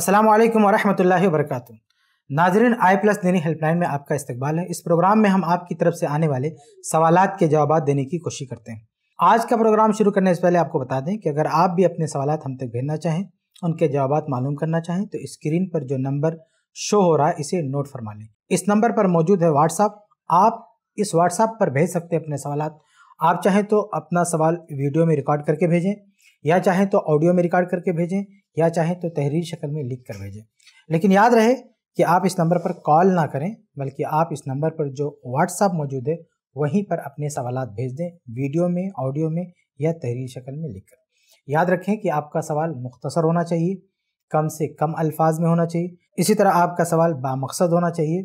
अस्सलाम वालेकुम वरहमतुल्लाहि वबरकatuh नाजरीन आई प्लस देनी हेल्पलाइन में आपका इस्तकबाल है इस प्रोग्राम में हम आपकी तरफ से आने वाले सवाल के जवाब देने की कोशिश करते हैं आज का प्रोग्राम शुरू करने से पहले आपको बता दें कि अगर आप भी अपने सवाल हम तक भेजना चाहें उनके जवाब मालूम करना चाहें तो स्क्रीन पर जो नंबर शो हो रहा है इसे नोट फरमा लें इस नंबर पर मौजूद है व्हाट्सअप आप इस व्हाट्सअप पर भेज सकते हैं अपने सवाल आप चाहें तो अपना सवाल वीडियो में रिकॉर्ड करके भेजें या चाहें तो ऑडियो में रिकॉर्ड करके भेजें या चाहें तो तहरीर शक्ल में लिख कर भेजें लेकिन याद रहे कि आप इस नंबर पर कॉल ना करें बल्कि आप इस नंबर पर जो व्हाट्सअप मौजूद है वहीं पर अपने सवाल भेज दें वीडियो में ऑडियो में या तहरीर शक्ल में लिख कर याद रखें कि आपका सवाल मुख्तसर होना चाहिए कम से कम अल्फाज में होना चाहिए इसी तरह आपका सवाल बामकसद होना चाहिए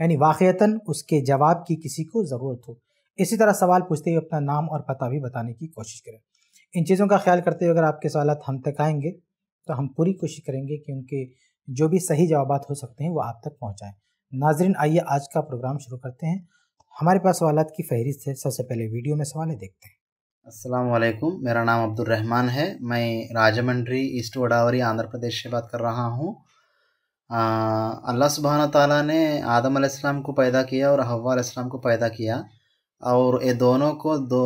यानी वाक़ता उसके जवाब की किसी को ज़रूरत हो इसी तरह सवाल पूछते हुए अपना नाम और पता भी बताने की कोशिश करें इन चीज़ों का ख्याल करते हुए अगर आपके सवाल हम तक आएंगे तो हम पूरी कोशिश करेंगे कि उनके जो भी सही जवाब हो सकते हैं वो आप तक पहुँचाएँ नाजरन आइए आज का प्रोग्राम शुरू करते हैं हमारे पास सवाल की फहरिस्त है सबसे पहले वीडियो में सवाल देखते हैं असलम मेरा नाम अब्दुलरहमान है मैं राजमंड्री ईस्ट वडावरी आंध्र प्रदेश से बात कर रहा हूँ अल्लाह सुबहान तला ने आदम आसमाम को पैदा किया और हवा को पैदा किया और ये दोनों को दो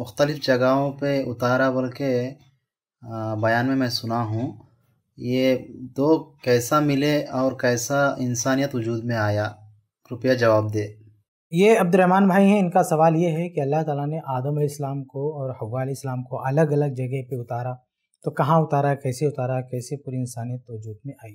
मुख्तलिफ़ जगहों पे उतारा बल्कि बयान में मैं सुना हूँ ये दो कैसा मिले और कैसा इंसानियत वजूद में आया कृपया जवाब दे ये अब्दुलरहमान भाई हैं इनका सवाल ये है कि अल्लाह ताला ने आदम इस्लाम को और हवा इस्लाम को अलग अलग जगह पे उतारा तो कहाँ उतारा कैसे उतारा कैसे पूरी इंसानियत वजूद में आई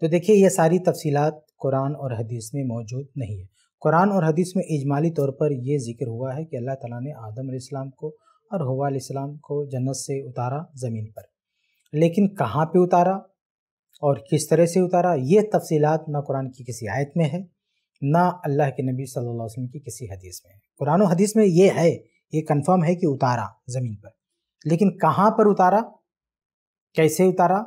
तो देखिए ये सारी तफसीलात कुरान और हदीस में मौजूद नहीं है कुरान और हदीस में इजमाली तौर पर यह जिक्र हुआ है कि अल्लाह ताला ने आदम इस्लाम को और हवा इस्लाम को जन्नत से उतारा ज़मीन पर लेकिन कहाँ पे उतारा और किस तरह से उतारा ये तफसीत ना कुरान की किसी आयत में है ना अल्लाह के नबी सल्लल्लाहु अलैहि वसल्लम की किसी हदीस में है कुरान हदीस में ये है ये कन्फर्म है कि उतारा ज़मीन पर लेकिन कहाँ पर उतारा कैसे उतारा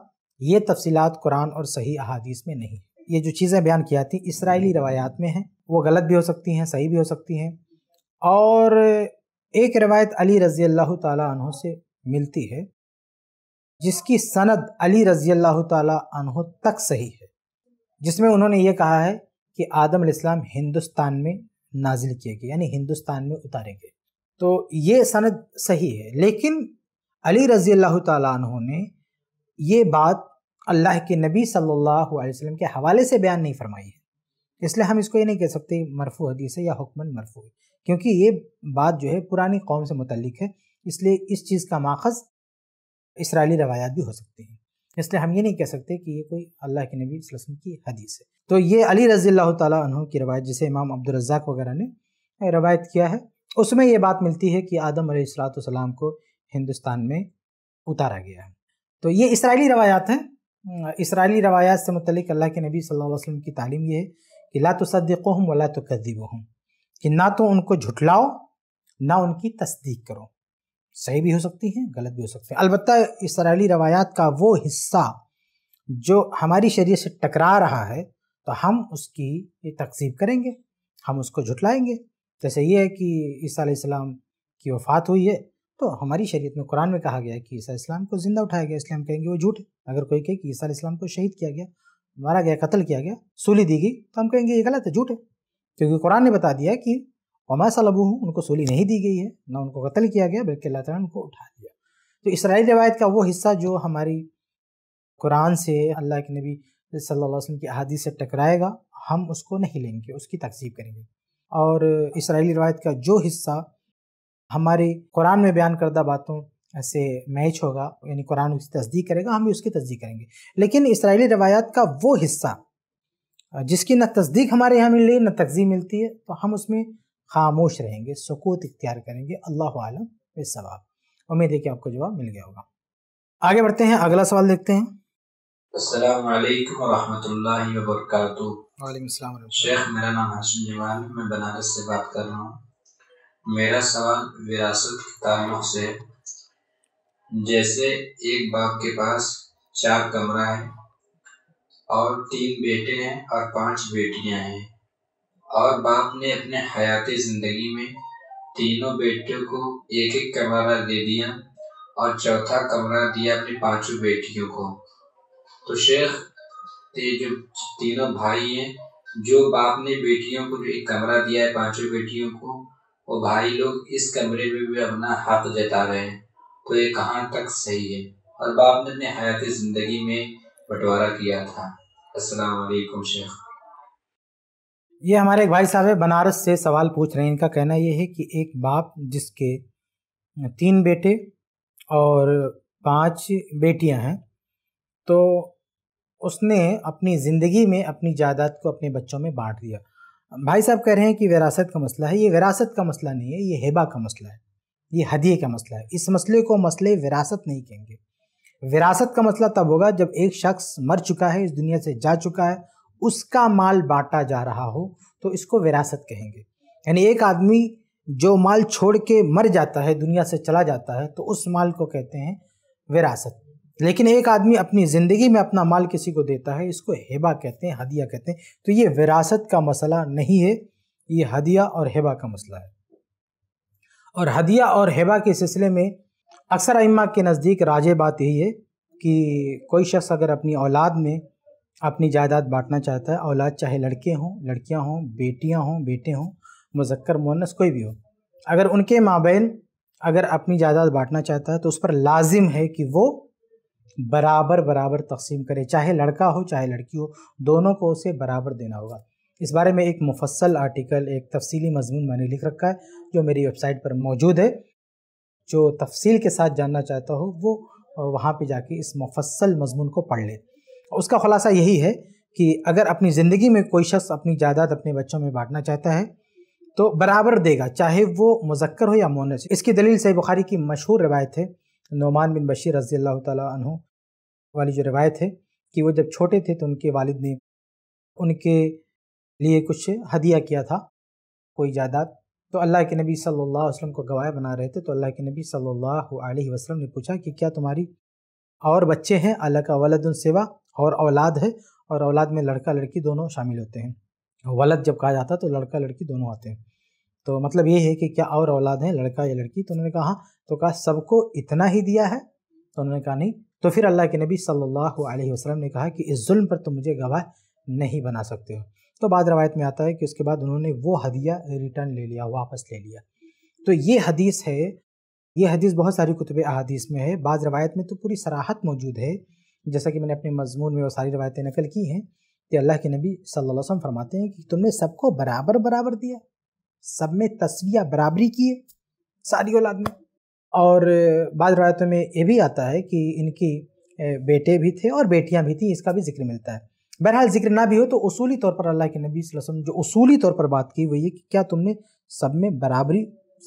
ये तफसीत कुरान और सही अहादीस में नहीं ये जो चीज़ें बयान की जाती इसराइली रवायात में हैं वो गलत भी हो सकती हैं सही भी हो सकती हैं और एक रवायत अली रज़ी अल्लाह तह से मिलती है जिसकी सनद अली रज़ी अल्लाह तह तक सही है जिसमें उन्होंने ये कहा है कि आदम इस्लाम हिंदुस्तान में नाजिल किए गए यानी हिंदुस्तान में उतारे गए तो ये सनद सही है लेकिन अली रज़ी अल्लाह तह ने ये बात अल्लाह के नबी सल्लल्लाहु अलैहि वसल्लम के हवाले से बयान नहीं फरमाई है इसलिए हम इसको ये नहीं कह सकते मरफू हदीस है या हुक्मन मरफू है क्योंकि ये बात जो है पुरानी कौम से मुतलिक है इसलिए इस चीज़ का माखज इसराइली रवायात भी हो सकती है इसलिए हम ये नहीं कह सकते कि ये कोई अल्लाह के नबी वसम की हदीस है तो ये अली रज़ी तु की रवायत जिसे इमाम अब्दुलरजाक वगैरह ने रवायत किया है उसमें यह बात मिलती है कि आदम सलाम को हिंदुस्तान में उतारा गया है तो ये इसराइली रवायात हैं इसराइली रवायात से मतलब अल्लाह के नबी सल्लल्लाहु अलैहि वसल्लम की तालीम ये है कि ला तो सदक़ हम वला तो कदीब हूँ कि ना तो उनको झुठलाओ ना उनकी तस्दीक करो सही भी हो सकती है गलत भी हो सकती है अलबत् इसराइली रवायात का वो हिस्सा जो हमारी शरीय से टकरा रहा है तो हम उसकी तकसीब करेंगे हम उसको झुटलाएंगे जैसे ये है कि ईसा की वफ़ात हुई है तो हमारी शरीयत में कुरान में कहा गया है कि ईसा इस्लाम को ज़िंदा उठाया गया इसलिए हम कहेंगे वो झूठ है अगर कोई कहे कि ईसा इस्लाम को शहीद किया गया मारा गया कत्ल किया गया सूली दी गई तो हम कहेंगे ये गलत है झूठ है क्योंकि कुरान ने बता दिया कि वमा सलबू उनको सूली नहीं दी गई है ना उनको कत्ल किया गया बल्कि अल्लाह ताला उनको उठा दिया तो इसराइल रवायत का वो हिस्सा जो हमारी कुरान से अल्लाह के नबी सल्लल्लाहु अलैहि वसल्लम की अहदी से टकराएगा हम उसको नहीं लेंगे उसकी तकसीब करेंगे और इसराइली रवायत का जो हिस्सा हमारे कुरान में बयान करदा बातों से मैच होगा यानी कुरान उसकी तस्दीक करेगा हम भी उसकी तस्दीक करेंगे लेकिन इसराइली रवायत का वो हिस्सा जिसकी न तस्दीक हमारे यहाँ मिल रही है न तकजीब मिलती है तो हम उसमें खामोश रहेंगे सुकूत इख्तियार करेंगे अल्लाह आलम सवाब उम्मीद है कि आपको जवाब मिल गया होगा आगे बढ़ते हैं अगला सवाल देखते हैं शेख मेरा नाम हाशिम जमान मैं बनारस से बात कर रहा हूँ मेरा सवाल विरासत के ताल्लुक से जैसे एक बाप के पास चार कमरा है और तीन बेटे हैं और पांच बेटियां हैं और बाप ने अपने हयाती ज़िंदगी में तीनों बेटियों को एक एक कमरा दे दिया और चौथा कमरा दिया अपनी पांचों बेटियों को तो शेख के जो तीनों भाई हैं जो बाप ने बेटियों को जो एक कमरा दिया है पांचों बेटियों को वो भाई लोग इस कमरे में भी अपना हक जता रहे हैं तो ये कहाँ तक सही है और बाप ने अपने हयाती ज़िंदगी में बंटवारा किया था शेख ये हमारे एक भाई साहब है बनारस से सवाल पूछ रहे हैं इनका कहना ये है कि एक बाप जिसके तीन बेटे और पांच बेटियां हैं तो उसने अपनी ज़िंदगी में अपनी जायदाद को अपने बच्चों में बांट दिया भाई साहब कह रहे हैं कि विरासत का मसला है ये विरासत का मसला नहीं है ये हेबा का मसला है ये हदिये का मसला है इस मसले को मसले विरासत नहीं कहेंगे विरासत का मसला तब होगा जब एक शख्स मर चुका है इस दुनिया से जा चुका है उसका माल बांटा जा रहा हो तो इसको विरासत कहेंगे यानी एक आदमी जो माल छोड़ के मर जाता है दुनिया से चला जाता है तो उस माल को कहते हैं विरासत लेकिन एक आदमी अपनी ज़िंदगी में अपना माल किसी को देता है इसको हेबा कहते हैं हदिया कहते हैं तो ये विरासत का मसला नहीं है ये हदिया और हेबा का मसला है और हदिया और हेबा के सिलसिले में अक्सर अम्मा के नज़दीक राज बात यही है कि कोई शख्स अगर अपनी औलाद में अपनी जायदाद बांटना चाहता है औलाद चाहे लड़के हों लड़कियां हों बेटियां हों बेटे हों मुजक्कर मुनस कोई भी हो अगर उनके बहन अगर अपनी जायदाद बांटना चाहता है तो उस पर लाजिम है कि वो बराबर बराबर तकसीम करे चाहे लड़का हो चाहे लड़की हो दोनों को उसे बराबर देना होगा इस बारे में एक मुफसल आर्टिकल एक तफसली मजमून मैंने लिख रखा है जो मेरी वेबसाइट पर मौजूद है जो तफसील के साथ जानना चाहता हो वो वहाँ पे जाके इस मुफसल मजमून को पढ़ ले उसका ख़ुलासा यही है कि अगर अपनी ज़िंदगी में कोई शख्स अपनी जायदाद अपने बच्चों में बांटना चाहता है तो बराबर देगा चाहे वो मुजक्कर हो या मोनस इसकी दलील सही बुखारी की मशहूर रवायत है नोमान बिन बशीर रजी अल्लाह तु वाली जो रवायत है कि वो जब छोटे थे तो उनके वालिद ने उनके लिए कुछ हदिया किया था कोई जायदाद तो अल्लाह के नबी सल्लल्लाहु अलैहि वसल्लम को गवाह बना रहे थे तो अल्लाह के नबी सल्लल्लाहु अलैहि वसल्लम ने पूछा कि क्या तुम्हारी और बच्चे हैं अल्लाह का वलद सेवा और औलाद है और औलाद में लड़का लड़की दोनों शामिल होते हैं वलद जब कहा जाता है तो लड़का लड़की दोनों आते हैं तो मतलब ये है कि क्या और औलाद हैं लड़का या लड़की तो उन्होंने कहा तो कहा सबको इतना ही दिया है तो उन्होंने कहा नहीं तो फिर अल्लाह के नबी सल्लल्लाहु अलैहि वसल्लम ने कहा कि इस जुल्म पर तुम मुझे गवाह नहीं बना सकते हो तो बाद रवायत में आता है कि उसके बाद उन्होंने वो हदिया रिटर्न ले लिया वापस ले लिया तो ये हदीस है ये हदीस बहुत सारी कुतब अदीस में है बाद रवायत में तो पूरी सराहत मौजूद है जैसा कि मैंने अपने मजमून में वो सारी रवायतें नकल की हैं कि अल्लाह के नबी सल्लल्लाहु वसल्लम फरमाते हैं कि तुमने सबको बराबर बराबर दिया सब में तस्विया बराबरी किए सारी औलाद में और बाद रवायतों में ये भी आता है कि इनकी बेटे भी थे और बेटियां भी थी इसका भी जिक्र मिलता है बहरहाल जिक्र ना भी हो तो उसूली तौर पर अल्लाह के नबी वसम जो उसूली तौर पर बात की वो ये कि क्या तुमने सब में बराबरी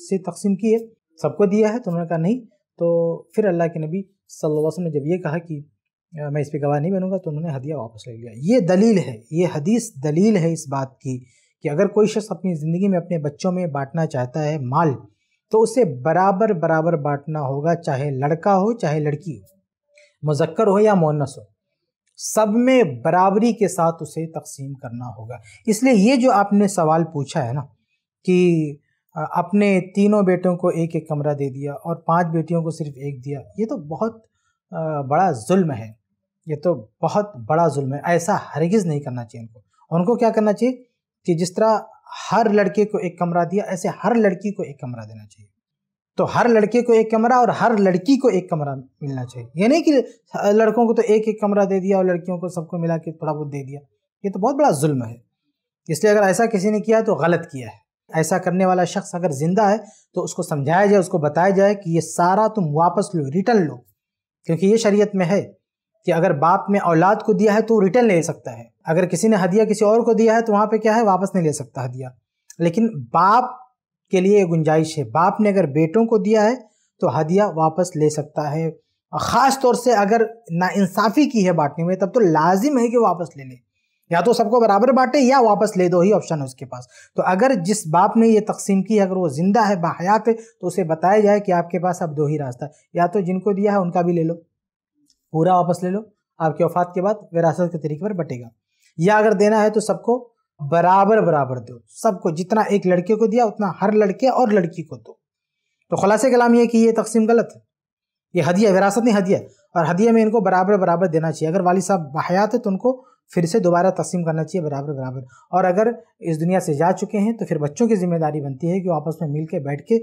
से तकसीम की है सबको दिया है तो उन्होंने कहा नहीं तो फिर अल्लाह के नबी सल्लल्लाहु अलैहि वसल्लम ने जब ये कहा कि मैं इस पर गवाह नहीं बनूंगा तो उन्होंने हदिया वापस ले लिया ये दलील है ये हदीस दलील है इस बात की कि अगर कोई शख्स अपनी ज़िंदगी में अपने बच्चों में बांटना चाहता है माल तो उसे बराबर बराबर बांटना होगा चाहे लड़का हो चाहे लड़की हो मुजक्कर हो या मोनस हो सब में बराबरी के साथ उसे तकसीम करना होगा इसलिए ये जो आपने सवाल पूछा है ना कि अपने तीनों बेटों को एक एक कमरा दे दिया और पांच बेटियों को सिर्फ एक दिया ये तो बहुत बड़ा जुल्म है ये तो बहुत बड़ा जुल्म है ऐसा हरगिज़ नहीं करना चाहिए उनको उनको क्या करना चाहिए कि जिस तरह हर लड़के को एक कमरा दिया ऐसे हर लड़की को एक कमरा देना चाहिए तो हर लड़के को एक कमरा और हर लड़की को एक कमरा मिलना चाहिए ये नहीं कि लड़कों को तो एक एक कमरा दे दिया और लड़कियों को सबको मिला के थोड़ा बहुत दे दिया ये तो बहुत बड़ा जुल्म है इसलिए अगर ऐसा किसी ने किया है तो गलत किया है ऐसा करने वाला शख्स अगर ज़िंदा है तो उसको समझाया जाए उसको बताया जाए कि ये सारा तुम वापस लो रिटर्न लो क्योंकि ये शरीयत में है कि अगर बाप ने औलाद को दिया है तो रिटर्न ले सकता है अगर किसी ने हदिया किसी और को दिया है तो वहाँ पे क्या है वापस नहीं ले सकता हदिया लेकिन बाप के लिए गुंजाइश है बाप ने अगर बेटों को दिया है तो हदिया वापस ले सकता है ख़ास तौर से अगर नाानसाफ़ी की है बांटने में तब तो लाजिम है कि वापस ले ले या तो सबको बराबर बांटे या वापस ले दो ही ऑप्शन है उसके पास तो अगर जिस बाप ने ये तकसीम की अगर वो ज़िंदा है बाहयात है तो उसे बताया जाए कि आपके पास अब दो ही रास्ता या तो जिनको दिया है उनका भी ले लो पूरा वापस ले लो आपके वफात के बाद विरासत के तरीके पर बटेगा या अगर देना है तो सबको बराबर बराबर दो सबको जितना एक लड़के को दिया उतना हर लड़के और लड़की को दो तो खुलासे कलाम यह कि ये तकसीम गलत है ये हदिया विरासत नहीं हदिया और हदिया में इनको बराबर बराबर देना चाहिए अगर वाली साहब बाहयात है तो उनको फिर से दोबारा तकसीम करना चाहिए बराबर बराबर और अगर इस दुनिया से जा चुके हैं तो फिर बच्चों की जिम्मेदारी बनती है कि वो आपस में मिल के बैठ के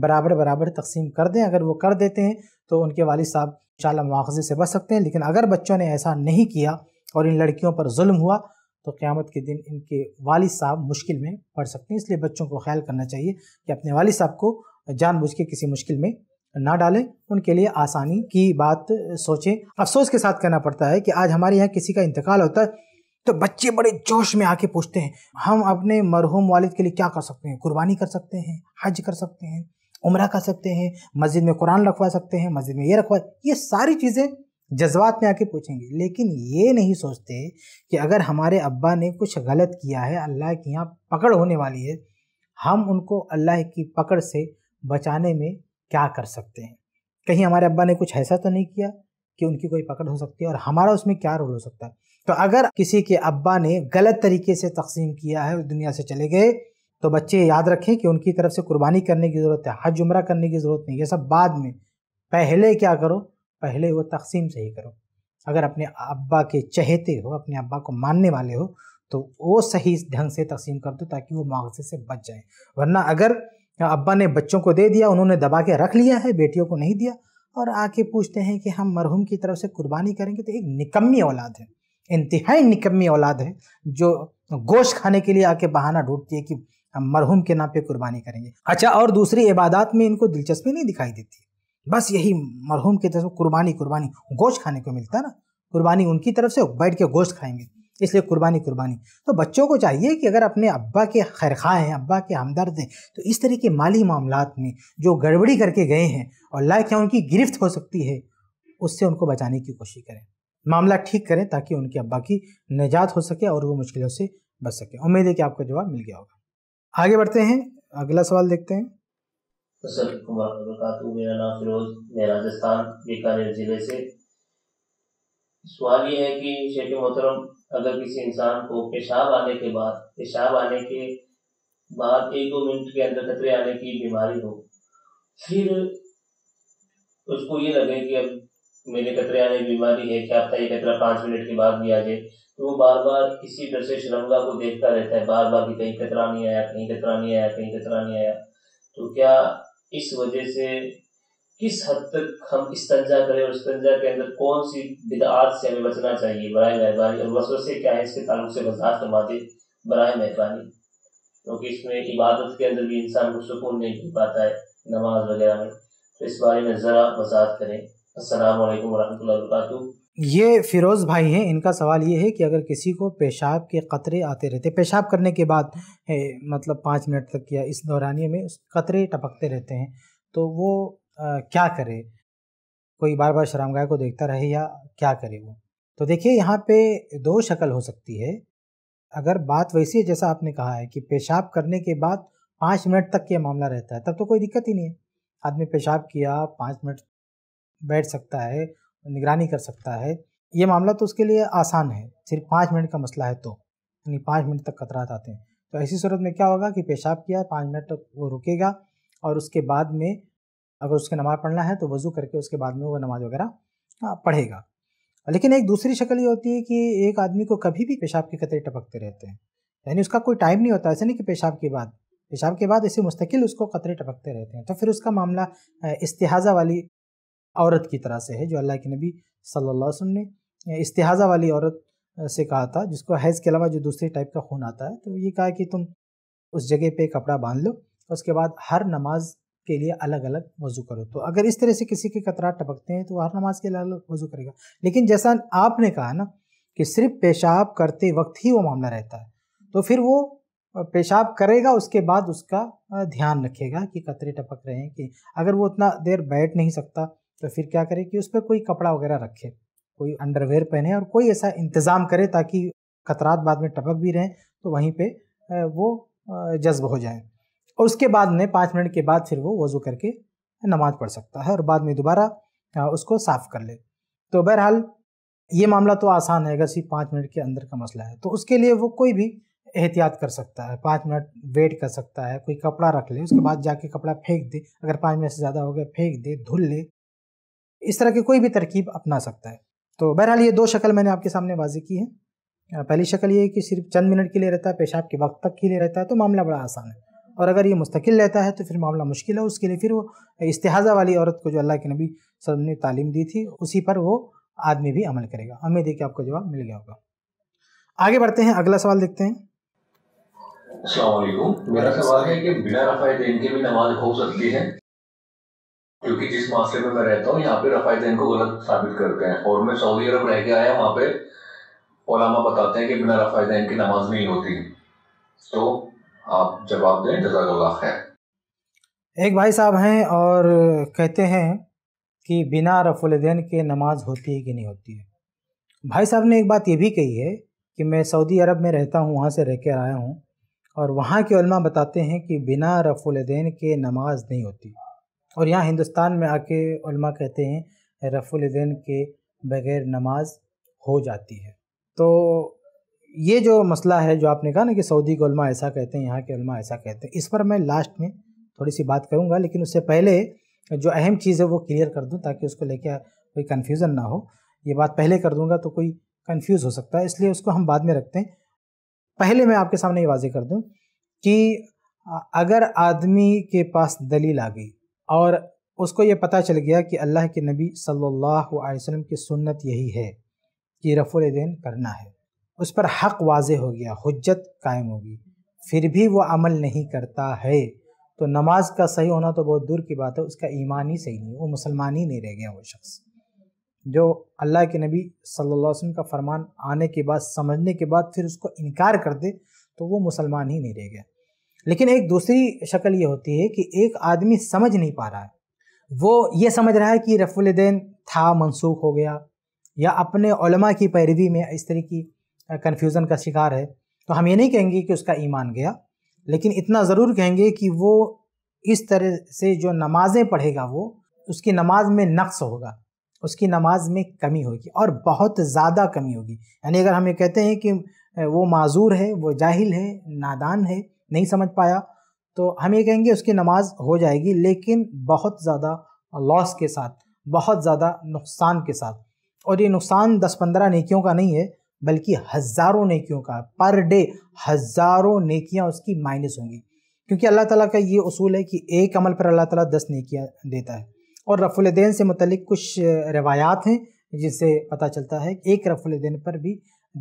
बराबर बराबर तकसीम कर दें अगर वो कर देते हैं तो उनके वालिद साहब चाला मुआवजे से बच सकते हैं लेकिन अगर बच्चों ने ऐसा नहीं किया और इन लड़कियों पर जुल्म हुआ तो क़्यामत के दिन इनके वाल साहब मुश्किल में पड़ सकते हैं इसलिए बच्चों को ख्याल करना चाहिए कि अपने वाल साहब को जानबूझ के किसी मुश्किल में ना डालें उनके लिए आसानी की बात सोचें अफसोस के साथ कहना पड़ता है कि आज हमारे यहाँ किसी का इंतकाल होता है तो बच्चे बड़े जोश में आके पूछते हैं हम अपने मरहूम वालिद के लिए क्या कर सकते हैं कुर्बानी कर सकते हैं हज कर सकते हैं उम्र कर सकते हैं मस्जिद में कुरान रखवा सकते हैं मस्जिद में ये रखवा ये सारी चीज़ें जज्बात में आके पूछेंगे लेकिन ये नहीं सोचते कि अगर हमारे अब्बा ने कुछ गलत किया है अल्लाह की यहाँ पकड़ होने वाली है हम उनको अल्लाह की पकड़ से बचाने में क्या कर सकते हैं कहीं हमारे अब्बा ने कुछ ऐसा तो नहीं किया कि उनकी कोई पकड़ हो सकती है और हमारा उसमें क्या रोल हो सकता है तो अगर किसी के अब्बा ने गलत तरीके से तकसीम किया है दुनिया से चले गए तो बच्चे याद रखें कि उनकी तरफ से कुर्बानी करने की ज़रूरत है हज उम्र करने की ज़रूरत नहीं ये सब बाद में पहले क्या करो पहले वो तकसीम सही करो अगर अपने अब्बा के चहेते हो अपने अब्बा को मानने वाले हो तो वो सही ढंग से तकसीम कर दो ताकि वो मुआवजे से बच जाए वरना अगर अब्बा ने बच्चों को दे दिया उन्होंने दबा के रख लिया है बेटियों को नहीं दिया और आके पूछते हैं कि हम मरहूम की तरफ से कुर्बानी करेंगे तो एक निकम्मी औलाद है इंतहाई निकम्मी औलाद है जो गोश्त खाने के लिए आके बहाना ढूंढती है कि हम मरहूम के नाम पे कुर्बानी करेंगे अच्छा और दूसरी इबादत में इनको दिलचस्पी नहीं दिखाई देती बस यही मरहूम की तरफ कुर्बानी कुर्बानी गोश्त खाने को मिलता है ना कुर्बानी उनकी तरफ से बैठ के गोश्त खाएंगे इसलिए कुर्बानी कुर्बानी तो बच्चों को चाहिए कि अगर अपने अब्बा के खैर हैं अब्बा के हमदर्द हैं तो इस तरह के माली मामला में जो गड़बड़ी करके गए हैं और लाइक क्या उनकी गिरफ्त हो सकती है उससे उनको बचाने की कोशिश करें मामला ठीक करें ताकि उनके अब्बा की निजात हो सके और वो मुश्किलों से बच सके उम्मीद है कि आपका जवाब मिल गया होगा आगे बढ़ते हैं अगला सवाल देखते हैं असलकुम मेरा नाम फिरोज मैं राजस्थान बीकानेर ज़िले से सवाल ये है कि शेख मोहतरम अगर किसी इंसान को पेशाब आने के बाद पेशाब आने के बाद एक दो मिनट के अंदर खतरे आने की बीमारी हो फिर उसको ये लगे कि अब मेरे खतरे आने की बीमारी है क्या पता ये खतरा पाँच मिनट के बाद भी आ जाए तो वो बार बार इसी डर से शर्मगा को देखता रहता है बार बार कि कहीं खतरा नहीं आया कहीं खतरा नहीं आया कहीं खतरा नहीं आया तो क्या इस वजह से किस हद तक हम इस्तंजा करें और इस्तंजा के अंदर कौन सी बिदात से हमें बचना चाहिए बरए मेहरबानी और से क्या है इसके ताल्लुक से वजात दे बरए मेहरबानी क्योंकि इसमें इबादत के अंदर भी इंसान को सुकून नहीं मिल पाता है नमाज वगैरह में तो इस बारे में ज़रा वजात करें असल वरहमल वर्का ये फिरोज़ भाई हैं इनका सवाल ये है कि अगर किसी को पेशाब के कतरे आते रहते पेशाब करने के बाद है, मतलब पाँच मिनट तक या इस दौरानिए में उस कतरे टपकते रहते हैं तो वो आ, क्या करे कोई बार बार शरामगाह को देखता रहे या क्या करे वो तो देखिए यहाँ पे दो शक्ल हो सकती है अगर बात वैसी है जैसा आपने कहा है कि पेशाब करने के बाद पाँच मिनट तक ये मामला रहता है तब तो कोई दिक्कत ही नहीं है आदमी पेशाब किया पाँच मिनट बैठ सकता है निगरानी कर सकता है ये मामला तो उसके लिए आसान है सिर्फ पाँच मिनट का मसला है तो यानी पाँच मिनट तक कतरात आते हैं तो ऐसी सूरत में क्या होगा कि पेशाब किया पाँच मिनट तक वो रुकेगा और उसके बाद में अगर उसके नमाज़ पढ़ना है तो वज़ू करके उसके बाद में वो नमाज़ वगैरह हाँ, पढ़ेगा लेकिन एक दूसरी शक्ल ये होती है कि एक आदमी को कभी भी पेशाब के कतरे टपकते रहते हैं यानी उसका कोई टाइम नहीं होता ऐसे नहीं कि पेशाब के बाद पेशाब के बाद ऐसे मुस्तकिल उसको कतरे टपकते रहते हैं तो फिर उसका मामला इस्तेहाजा वाली औरत की तरह से है जो अल्लाह के नबी सल्लल्लाहु अलैहि वसल्लम ने इस्तेहाज़ा वाली औरत से कहा था जिसको हैज़ के अलावा जो दूसरे टाइप का खून आता है तो ये कहा कि तुम उस जगह पे कपड़ा बांध लो उसके बाद हर नमाज के लिए अलग अलग वज़ू करो तो अगर इस तरह से किसी के कतरा टपकते हैं तो हर नमाज के लिए अलग वज़ू करेगा लेकिन जैसा आपने कहा ना कि सिर्फ पेशाब करते वक्त ही वो मामला रहता है तो फिर वो पेशाब करेगा उसके बाद उसका ध्यान रखेगा कि कतरे टपक रहे हैं कि अगर वो उतना देर बैठ नहीं सकता तो फिर क्या करें कि उस पर कोई कपड़ा वगैरह रखे कोई अंडरवेयर पहने और कोई ऐसा इंतज़ाम करे ताकि खतरात बाद में टपक भी रहें तो वहीं पर वो जज्ब हो जाए और उसके बाद में पाँच मिनट के बाद फिर वो वज़ू करके नमाज़ पढ़ सकता है और बाद में दोबारा उसको साफ़ कर ले तो बहरहाल ये मामला तो आसान है अगर सिर्फ पाँच मिनट के अंदर का मसला है तो उसके लिए वो कोई भी एहतियात कर सकता है पाँच मिनट वेट कर सकता है कोई कपड़ा रख ले उसके बाद जाके कपड़ा फेंक दे अगर पाँच मिनट से ज़्यादा हो गया फेंक दे धुल ले इस तरह की कोई भी तरकीब अपना सकता है तो बहरहाल ये दो शक्ल मैंने आपके सामने वाजी की है पहली शक्ल ये कि सिर्फ चंद मिनट के लिए रहता है पेशाब के वक्त तक के लिए रहता है तो मामला बड़ा आसान है और अगर ये मुस्तकिल रहता है तो फिर मामला मुश्किल है उसके लिए फिर वो इस्तेहाजा वाली औरत को जो अल्लाह के नबी सर ने तालीम दी थी उसी पर वो आदमी भी अमल करेगा उम्मीद है कि आपको जवाब मिल गया होगा आगे बढ़ते हैं अगला सवाल देखते हैं मेरा सवाल है कि बिना देन के भी नमाज हो सकती है क्योंकि जिस मासले में मैं रहता हूँ यहाँ पे रफाई को गलत साबित करते हैं और मैं सऊदी अरब रह के आया वहाँ पे ओलामा बताते हैं कि बिना रफाई की नमाज नहीं होती तो आप जवाब दें जजाकल्ला खैर एक भाई साहब हैं और कहते हैं कि बिना रफुलदैन के नमाज होती है कि नहीं होती है भाई साहब ने एक बात ये भी कही है कि मैं सऊदी अरब में रहता हूँ वहाँ से रह कर आया हूँ और वहाँ के बताते हैं कि बिना रफुलदैन के नमाज नहीं होती और यहाँ हिंदुस्तान में आके उल्मा कहते हैं रफ़ुलदैन के बगैर नमाज हो जाती है तो ये जो मसला है जो आपने कहा ना कि सऊदी के उल्मा ऐसा कहते हैं यहाँ के उल्मा ऐसा कहते हैं इस पर मैं लास्ट में थोड़ी सी बात करूँगा लेकिन उससे पहले जो अहम चीज़ है वो क्लियर कर दूँ ताकि उसको लेके कोई कन्फ्यूज़न ना हो ये बात पहले कर दूँगा तो कोई कन्फ्यूज़ हो सकता है इसलिए उसको हम बाद में रखते हैं पहले मैं आपके सामने ये वाजे कर दूँ कि अगर आदमी के पास दलील आ गई और उसको ये पता चल गया कि अल्लाह के नबी सल्लल्लाहु अलैहि वसल्लम की सुन्नत यही है कि रफ़ुल दिन करना है उस पर हक वाज हो गया हजत कायम होगी फिर भी वो अमल नहीं करता है तो नमाज का सही होना तो बहुत दूर की बात है उसका ईमान ही सही नहीं वो मुसलमान ही नहीं रह गया वो शख्स जो अल्लाह के नबी सल्लल्लाहु अलैहि वसल्लम का फरमान आने के बाद समझने के बाद फिर उसको इनकार कर दे तो वो मुसलमान ही नहीं रह गया लेकिन एक दूसरी शक्ल ये होती है कि एक आदमी समझ नहीं पा रहा है वो ये समझ रहा है कि रफ़ुलदैन था मनसूख हो गया या अपने की पैरवी में इस तरह की कन्फ्यूज़न का शिकार है तो हम ये नहीं कहेंगे कि उसका ईमान गया लेकिन इतना ज़रूर कहेंगे कि वो इस तरह से जो नमाज़ें पढ़ेगा वो उसकी नमाज में नक्स होगा उसकी नमाज में कमी होगी और बहुत ज़्यादा कमी होगी यानी अगर हम ये कहते हैं कि वो माजूर है वो जाहिल है नादान है नहीं समझ पाया तो हम ये कहेंगे उसकी नमाज हो जाएगी लेकिन बहुत ज़्यादा लॉस के साथ बहुत ज़्यादा नुकसान के साथ और ये नुकसान दस पंद्रह नेकियों का नहीं है बल्कि हज़ारों नेकियों का पर डे हज़ारों नेकियां उसकी माइनस होंगी क्योंकि अल्लाह ताला का ये उसूल है कि एक अमल पर अल्लाह ताला दस नेकियां देता है और रफ़ुलदैन से मतलब कुछ रवायात हैं जिससे पता चलता है एक रफ़ुलदैन पर भी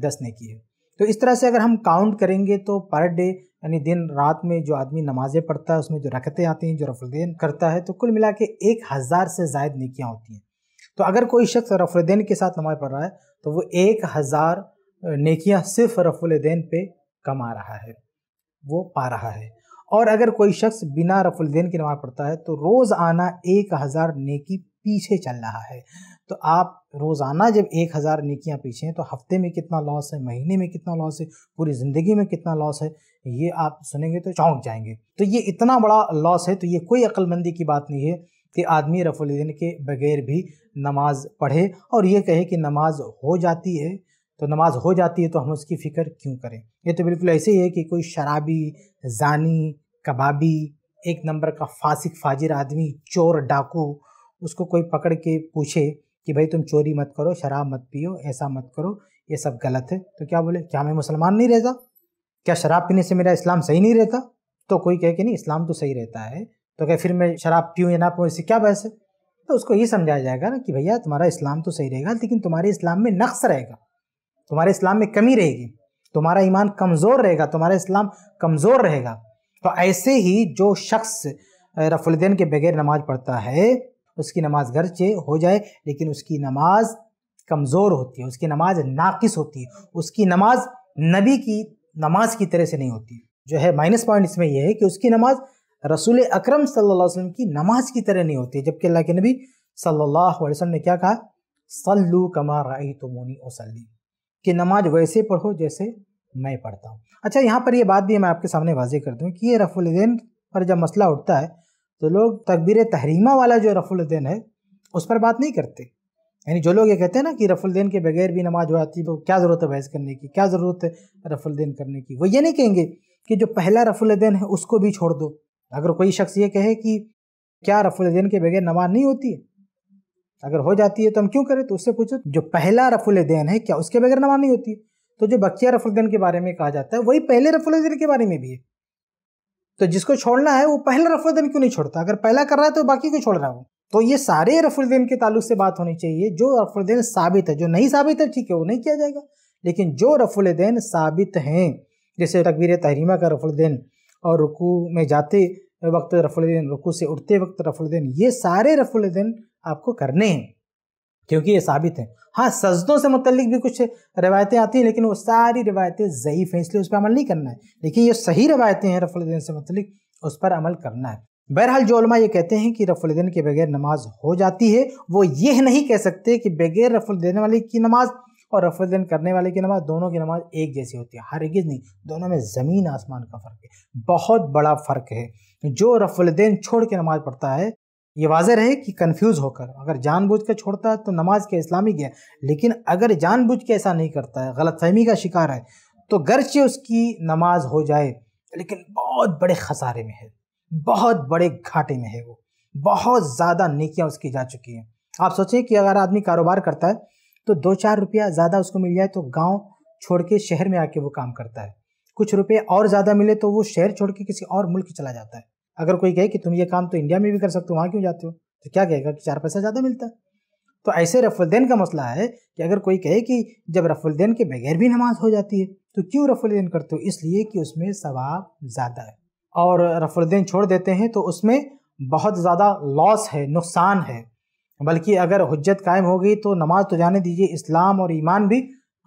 दस नेकी है तो इस तरह से अगर हम काउंट करेंगे तो पर डे यानी दिन रात में जो आदमी नमाजें पढ़ता है उसमें जो रखते आती हैं जो रफलदैन करता है तो कुल मिला के एक हज़ार से ज़ायद निकियाँ होती हैं तो अगर कोई शख्स रफलदैन के साथ नमाज पढ़ रहा है तो वो एक हज़ार नेकियाँ सिर्फ रफलदैन पे कमा रहा है वो पा रहा है और अगर कोई शख्स बिना रफुलदैन की नमाज पढ़ता है तो रोज़ आना एक हज़ार नेकी पीछे चल रहा है तो आप रोज़ाना जब एक हज़ार नेकियाँ पीछे हैं तो हफ्ते में कितना लॉस है महीने में कितना लॉस है पूरी ज़िंदगी में कितना लॉस है ये आप सुनेंगे तो चौंक जाएंगे तो ये इतना बड़ा लॉस है तो ये कोई अक्लमंदी की बात नहीं है कि आदमी रफुलद्दीन के बगैर भी नमाज पढ़े और ये कहे कि नमाज हो जाती है तो नमाज हो जाती है तो हम उसकी फ़िक्र क्यों करें ये तो बिल्कुल ऐसे ही है कि कोई शराबी जानी कबाबी एक नंबर का फासिक फाजिर आदमी चोर डाकू उसको कोई पकड़ के पूछे कि भाई तुम चोरी मत करो शराब मत पियो ऐसा मत करो ये सब गलत है तो क्या बोले क्या मैं मुसलमान नहीं रहता क्या शराब पीने से मेरा इस्लाम सही नहीं रहता तो कोई कहे कि नहीं इस्लाम तो सही रहता है तो क्या फिर मैं शराब पीऊँ या ना पीऊँ इससे क्या बहस है तो उसको ये समझाया जाएगा ना कि भैया तुम्हारा इस्लाम तो सही रहेगा लेकिन तुम्हारे इस्लाम में नक्स रहेगा तुम्हारे इस्लाम में कमी रहेगी तुम्हारा ईमान कमज़ोर रहेगा तुम्हारा इस्लाम कमज़ोर रहेगा तो ऐसे ही जो शख्स रफुलद्दीन के बगैर नमाज पढ़ता है उसकी नमाज घर से हो जाए लेकिन उसकी नमाज कमज़ोर होती है उसकी नमाज नाकिस होती है उसकी नमाज नबी की नमाज की तरह से नहीं होती जो है माइनस पॉइंट इसमें यह है कि उसकी नमाज रसूल अक्रम सल्लाम की नमाज की तरह नहीं होती जबकि अल्लाह के नबी सल्ला ने क्या कहा सल्लू कमा रही तो मोनी ओसली कि नमाज वैसे पढ़ो जैसे मैं पढ़ता हूँ अच्छा यहाँ पर यह बात भी मैं आपके सामने वाजे कर दूँ कि ये रफुलदैन पर जब मसला उठता है तो लोग तकबीर तहरीमा वाला जो रफुलदैन है उस पर बात नहीं करते यानी जो लोग ये कहते हैं ना कि रफुलदैन के बगैर भी नमाज हो जाती है तो क्या ज़रूरत है बहस करने की क्या ज़रूरत है रफुलदैन करने की वो ये नहीं कहेंगे कि जो पहला रफुलदैन है उसको भी छोड़ दो अगर कोई शख्स ये कहे कि क्या रफुलदैन के बगैर नमाज नहीं होती है अगर हो जाती है तो हम क्यों करें तो उससे पूछो जो पहला रफुलदैन है क्या उसके बगैर नमाज नहीं होती है? तो जो बकिया रफुलदैन के बारे में कहा जाता है वही पहले रफुलदैन के बारे में भी है तो जिसको छोड़ना है वो पहला रफुलदन क्यों नहीं छोड़ता अगर पहला कर रहा है तो बाकी क्यों छोड़ रहा है तो ये सारे रफुलदीन के तालुक से बात होनी चाहिए जो रफुलदीन साबित है जो नहीं साबित है ठीक है वो नहीं किया जाएगा लेकिन जो रफुलदीन साबित हैं जैसे तकबीर तहरीमा का रफुलदीन और रुकू में जाते वक्त रफुलदीन रुकू से उठते वक्त रफुलदीन ये सारे रफुलदीन आपको करने हैं क्योंकि ये साबित है हाँ सजदों से मुतलिक भी कुछ रवायतें आती हैं लेकिन वो सारी रवायतें ज़यीफ़ हैं इसलिए उस पर अमल नहीं करना है लेकिन ये सही रवायतें हैं रफुलद्दीन से मुतलिक उस पर अमल करना है बहरहाल जोलमा ये कहते हैं कि रफुलद्दीन के बगैर नमाज हो जाती है वो ये नहीं कह सकते कि बगैर रफुलद्दीन वाले की नमाज और रफुलद्दीन करने वाले की नमाज दोनों की नमाज एक जैसी होती है हरगिज़ नहीं दोनों में ज़मीन आसमान का फ़र्क है बहुत बड़ा फ़र्क है जो रफुलद्दीन छोड़ के नमाज़ पढ़ता है ये वाजह रहे कि कंफ्यूज होकर अगर जानबूझ के छोड़ता है तो नमाज के इस्लामी गया लेकिन अगर जानबूझ के ऐसा नहीं करता है गलत फहमी का शिकार है तो गरचे उसकी नमाज हो जाए लेकिन बहुत बड़े खसारे में है बहुत बड़े घाटे में है वो बहुत ज़्यादा नेकियाँ उसकी जा चुकी हैं आप सोचें कि अगर आदमी कारोबार करता है तो दो चार रुपया ज़्यादा उसको मिल जाए तो गाँव छोड़ के शहर में आके वो काम करता है कुछ रुपये और ज़्यादा मिले तो वो शहर छोड़ के किसी और मुल्क चला जाता है अगर कोई कहे कि तुम ये काम तो इंडिया में भी कर सकते हो वहाँ क्यों जाते हो तो क्या कहेगा कि चार पैसा ज़्यादा मिलता है तो ऐसे रफुलदेन का मसला है कि अगर कोई कहे कि जब रफुलदेन के बगैर भी नमाज हो जाती है तो क्यों रफुलदेन करते हो इसलिए कि उसमें सवाब ज़्यादा है और रफुलदेन छोड़ देते हैं तो उसमें बहुत ज़्यादा लॉस है नुकसान है बल्कि अगर हजत कायम हो गई तो नमाज तो जाने दीजिए इस्लाम और ईमान भी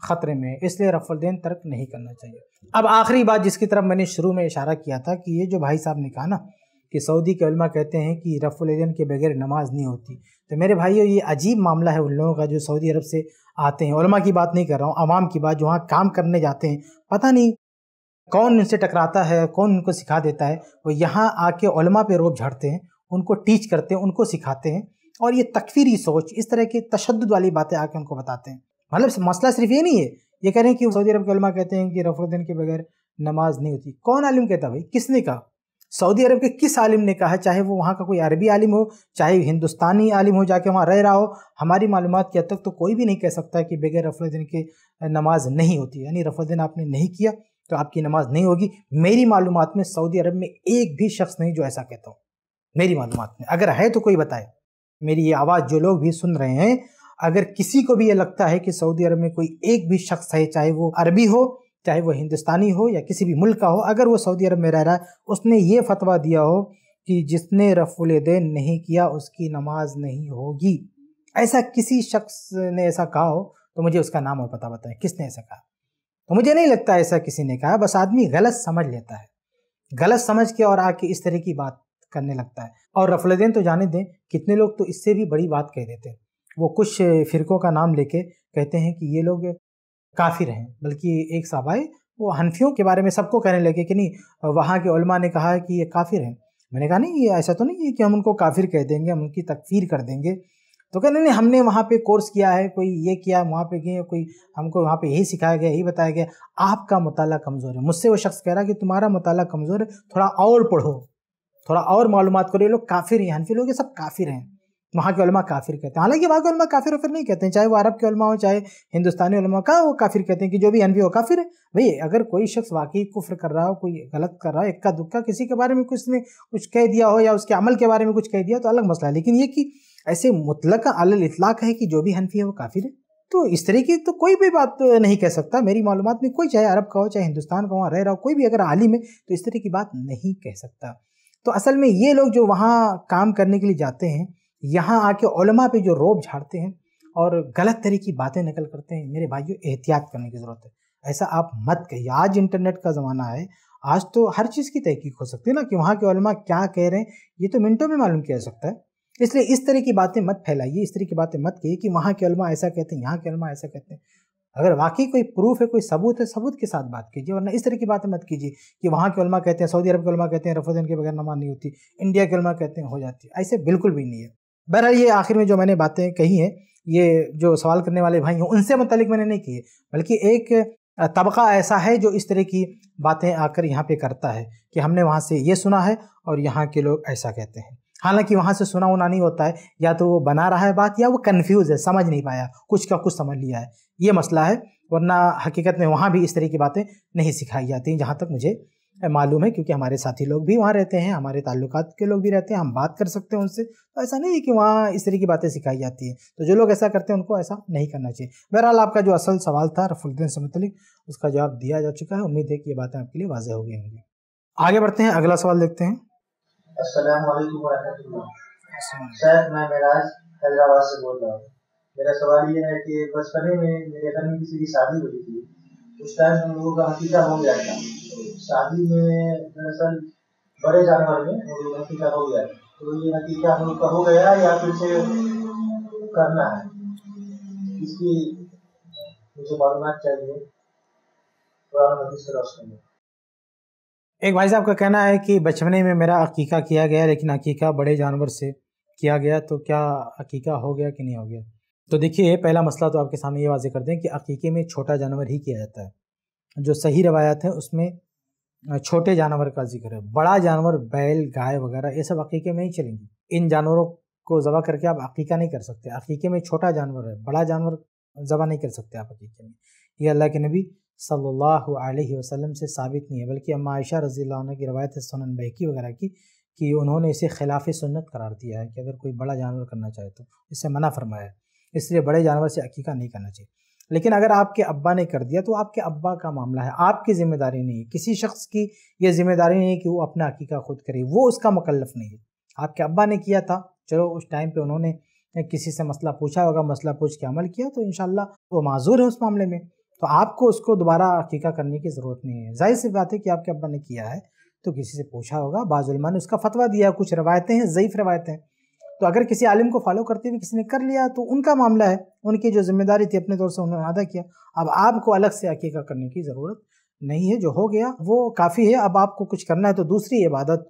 ख़तरे में है इसलिए रफुलदेन तर्क नहीं करना चाहिए अब आखिरी बात जिसकी तरफ मैंने शुरू में इशारा किया था कि ये जो भाई साहब ने कहा ना कि सऊदी के उलमा कहते हैं कि रफ़ुलदीन के बगैर नमाज नहीं होती तो मेरे भाइयों ये अजीब मामला है उन लोगों का जो सऊदी अरब से आते हैं उलमा की बात नहीं कर रहा हूँ आवाम की बात जो वहाँ काम करने जाते हैं पता नहीं कौन उनसे टकराता है कौन उनको सिखा देता है वो यहाँ आके उलमा पे रोब झड़ते हैं उनको टीच करते हैं उनको सिखाते हैं और ये तकफीरी सोच इस तरह की तशद वाली बातें आके उनको बताते हैं मतलब मसला सिर्फ ये नहीं है ये कह रहे हैं कि सऊदी अरब के उलमा कहते हैं कि रफ़ुल्दीन के बगैर नमाज नहीं होती कौन आलिम कहता भाई किसने कहा सऊदी अरब के किस आलिम ने कहा चाहे वो वहाँ का कोई अरबी आलिम हो चाहे हिंदुस्तानी आलिम हो जाके वहाँ रह रहा हो हमारी मालूम के हद तक तो कोई भी नहीं कह सकता कि बगैर रफल के नमाज नहीं होती यानी रफल आपने नहीं किया तो आपकी नमाज नहीं होगी मेरी मालूम में सऊदी अरब में एक भी शख्स नहीं जो ऐसा कहता हो मेरी मालूम में अगर है तो कोई बताए मेरी ये आवाज़ जो लोग भी सुन रहे हैं अगर किसी को भी ये लगता है कि सऊदी अरब में कोई एक भी शख्स है चाहे वो अरबी हो चाहे वो हिंदुस्तानी हो या किसी भी मुल्क का हो अगर वो सऊदी अरब में रह रहा है उसने ये फतवा दिया हो कि जिसने रफुल दिन नहीं किया उसकी नमाज नहीं होगी ऐसा किसी शख्स ने ऐसा कहा हो तो मुझे उसका नाम और पता बताएं किसने ऐसा कहा तो मुझे नहीं लगता ऐसा किसी ने कहा बस आदमी गलत समझ लेता है गलत समझ के और आके इस तरह की बात करने लगता है और रफुल दैन तो जाने दें कितने लोग तो इससे भी बड़ी बात कह देते हैं वो कुछ फ़िरकों का नाम लेके कहते हैं कि ये लोग काफिर हैं बल्कि एक साहब आए वो हनफियों के बारे में सबको कहने लगे कि नहीं वहाँ के उलमा ने कहा कि ये काफिर हैं मैंने कहा नहीं ये ऐसा तो नहीं है कि हम उनको काफिर कह देंगे हम उनकी तकफीर कर देंगे तो कहने नहीं हमने वहाँ पे कोर्स किया है कोई ये किया वहाँ पे गए कोई हमको वहाँ पे यही सिखाया गया यही बताया गया आपका मताल कमज़ोर है मुझसे वो शख्स कह रहा कि तुम्हारा मताल कमज़ोर है थोड़ा और पढ़ो थोड़ा और मालूम करो ये लोग काफिर हैं हनफी लोग ये सब काफिर हैं वहाँ के उलमा काफिर कहते हैं हालांकि वहाँ के उलमा काफिर वफिर नहीं कहते हैं चाहे वो अरब के उलमा हो चाहे हिंदुस्तानी उलमा का वो काफिर कहते हैं कि जो भी अनवी हो काफिर है भाई अगर कोई शख्स वाकई कुफ्र कर रहा हो कोई गलत कर रहा हो इक्का दुक्का किसी के बारे में कुछ ने कुछ कह दिया हो या उसके अमल के बारे में कुछ कह दिया तो अलग मसला है लेकिन ये कि ऐसे मुतलक अल इतलाक है कि जो भी हनफी है वो काफिर है तो इस तरह की तो कोई भी बात नहीं कह सकता मेरी मालूम में कोई चाहे अरब का हो चाहे हिंदुस्तान का वहाँ रह रहा हो कोई भी अगर आलिम है तो इस तरह की बात नहीं कह सकता तो असल में ये लोग जो वहाँ काम करने के लिए जाते हैं यहाँ आके ओलमा पे जो रोब झाड़ते हैं और गलत तरह की बातें निकल करते हैं मेरे भाइयों एहतियात करने की ज़रूरत है ऐसा आप मत कहिए आज इंटरनेट का ज़माना है आज तो हर चीज़ की तहकीक हो सकती है ना कि वहाँ के ओलमा क्या कह रहे हैं ये तो मिनटों में मालूम किया जा सकता है इसलिए इस तरह की बातें मत फैलाइए इस तरह की बातें मत कहिए कि वहाँ के ओलमा ऐसा कहते हैं यहाँ के ओलमा ऐसा कहते हैं अगर वाकई कोई प्रूफ है कोई सबूत है सबूत के साथ बात कीजिए वरना इस तरह की बातें मत कीजिए कि वहाँ के ओलमा कहते हैं सऊदी अरब के ओलमा कहते हैं रफोदन के बगैर नमाज नहीं होती इंडिया के ओलमा कहते हैं हो जाती है ऐसे बिल्कुल भी नहीं है बहरहाल ये आखिर में जो मैंने बातें कही हैं ये जो सवाल करने वाले भाई हैं उनसे मतलब मैंने नहीं किए बल्कि एक तबका ऐसा है जो इस तरह की बातें आकर यहाँ पे करता है कि हमने वहाँ से ये सुना है और यहाँ के लोग ऐसा कहते हैं हालांकि वहाँ से सुना उना नहीं होता है या तो वो बना रहा है बात या वो कन्फ्यूज़ है समझ नहीं पाया कुछ का कुछ समझ लिया है ये मसला है वरना हकीकत में वहाँ भी इस तरह की बातें नहीं सिखाई जाती जहाँ तक मुझे मालूम है क्योंकि हमारे साथी लोग भी वहाँ रहते हैं हमारे ताल्लुक के लोग भी रहते हैं हम बात कर सकते हैं उनसे तो ऐसा नहीं है कि वहाँ इस तरह की बातें सिखाई जाती है तो जो लोग ऐसा करते हैं उनको ऐसा नहीं करना चाहिए बहरहाल आपका जो असल सवाल था रफुलद्दीन से मतलब उसका जवाब दिया जा चुका है उम्मीद है कि ये बातें आपके लिए वाजह हो गई होंगी आगे बढ़ते हैं अगला सवाल देखते हैं मेरा सवाल ये है कि बचपने में मेरे घर में किसी की शादी हुई थी उस टाइम हम लोगों का हकीका हो गया था शादी में दरअसल बड़े जानवर में वो नतीजा हो गया तो ये नतीजा हम हो गया या फिर से करना है इसकी मुझे मालूम चाहिए एक भाई साहब का कहना है कि बचपने में मेरा अकीका किया गया लेकिन अकीका बड़े जानवर से किया गया तो क्या अकीका हो गया कि नहीं हो गया तो देखिए पहला मसला तो आपके सामने ये वाजे कर दें कि अकीके में छोटा जानवर ही किया जाता है जो सही रवायत है उसमें छोटे जानवर का जिक्र है बड़ा जानवर बैल गाय वगैरह ये सब अकीके में ही चलेंगी इन जानवरों को ज़बा करके आप अकीका नहीं कर सकते अकीके में छोटा जानवर है बड़ा जानवर ज़बा नहीं कर सकते आप अकीके में ये अल्लाह के नबी सल्लल्लाहु अलैहि वसल्लम से साबित नहीं है बल्कि अम्मा आयशा रजी की रवायत है सुनन बहकी वगैरह की कि उन्होंने इसे खिलाफ सुन्नत करार दिया है कि अगर कोई बड़ा जानवर करना चाहे तो इससे मना फरमाया है इसलिए बड़े जानवर से अकीका नहीं करना चाहिए लेकिन अगर आपके अब्बा ने कर दिया तो आपके अब्बा का मामला है आपकी ज़िम्मेदारी नहीं है किसी शख्स की यह ज़िम्मेदारी नहीं है कि वो अपना अकीका खुद करे वो उसका मकल्फ नहीं है आपके अब्बा ने किया था चलो उस टाइम पे उन्होंने किसी से मसला पूछा होगा मसला पूछ के अमल किया तो इन वो माजूर है उस मामले में तो आपको उसको दोबारा अकीका करने की ज़रूरत नहीं है जाहिर सी बात है कि आपके अब्बा ने किया है तो किसी से पूछा होगा बाजुलमा ने उसका फतवा दिया कुछ रवायतें हैं ज़यीफ़ रवायतें तो अगर किसी आलिम को फॉलो करते हुए किसी ने कर लिया तो उनका मामला है उनकी जो जिम्मेदारी थी अपने तौर से उन्होंने अदा किया अब आपको अलग से अकीका करने की ज़रूरत नहीं है जो हो गया वो काफ़ी है अब आपको कुछ करना है तो दूसरी इबादत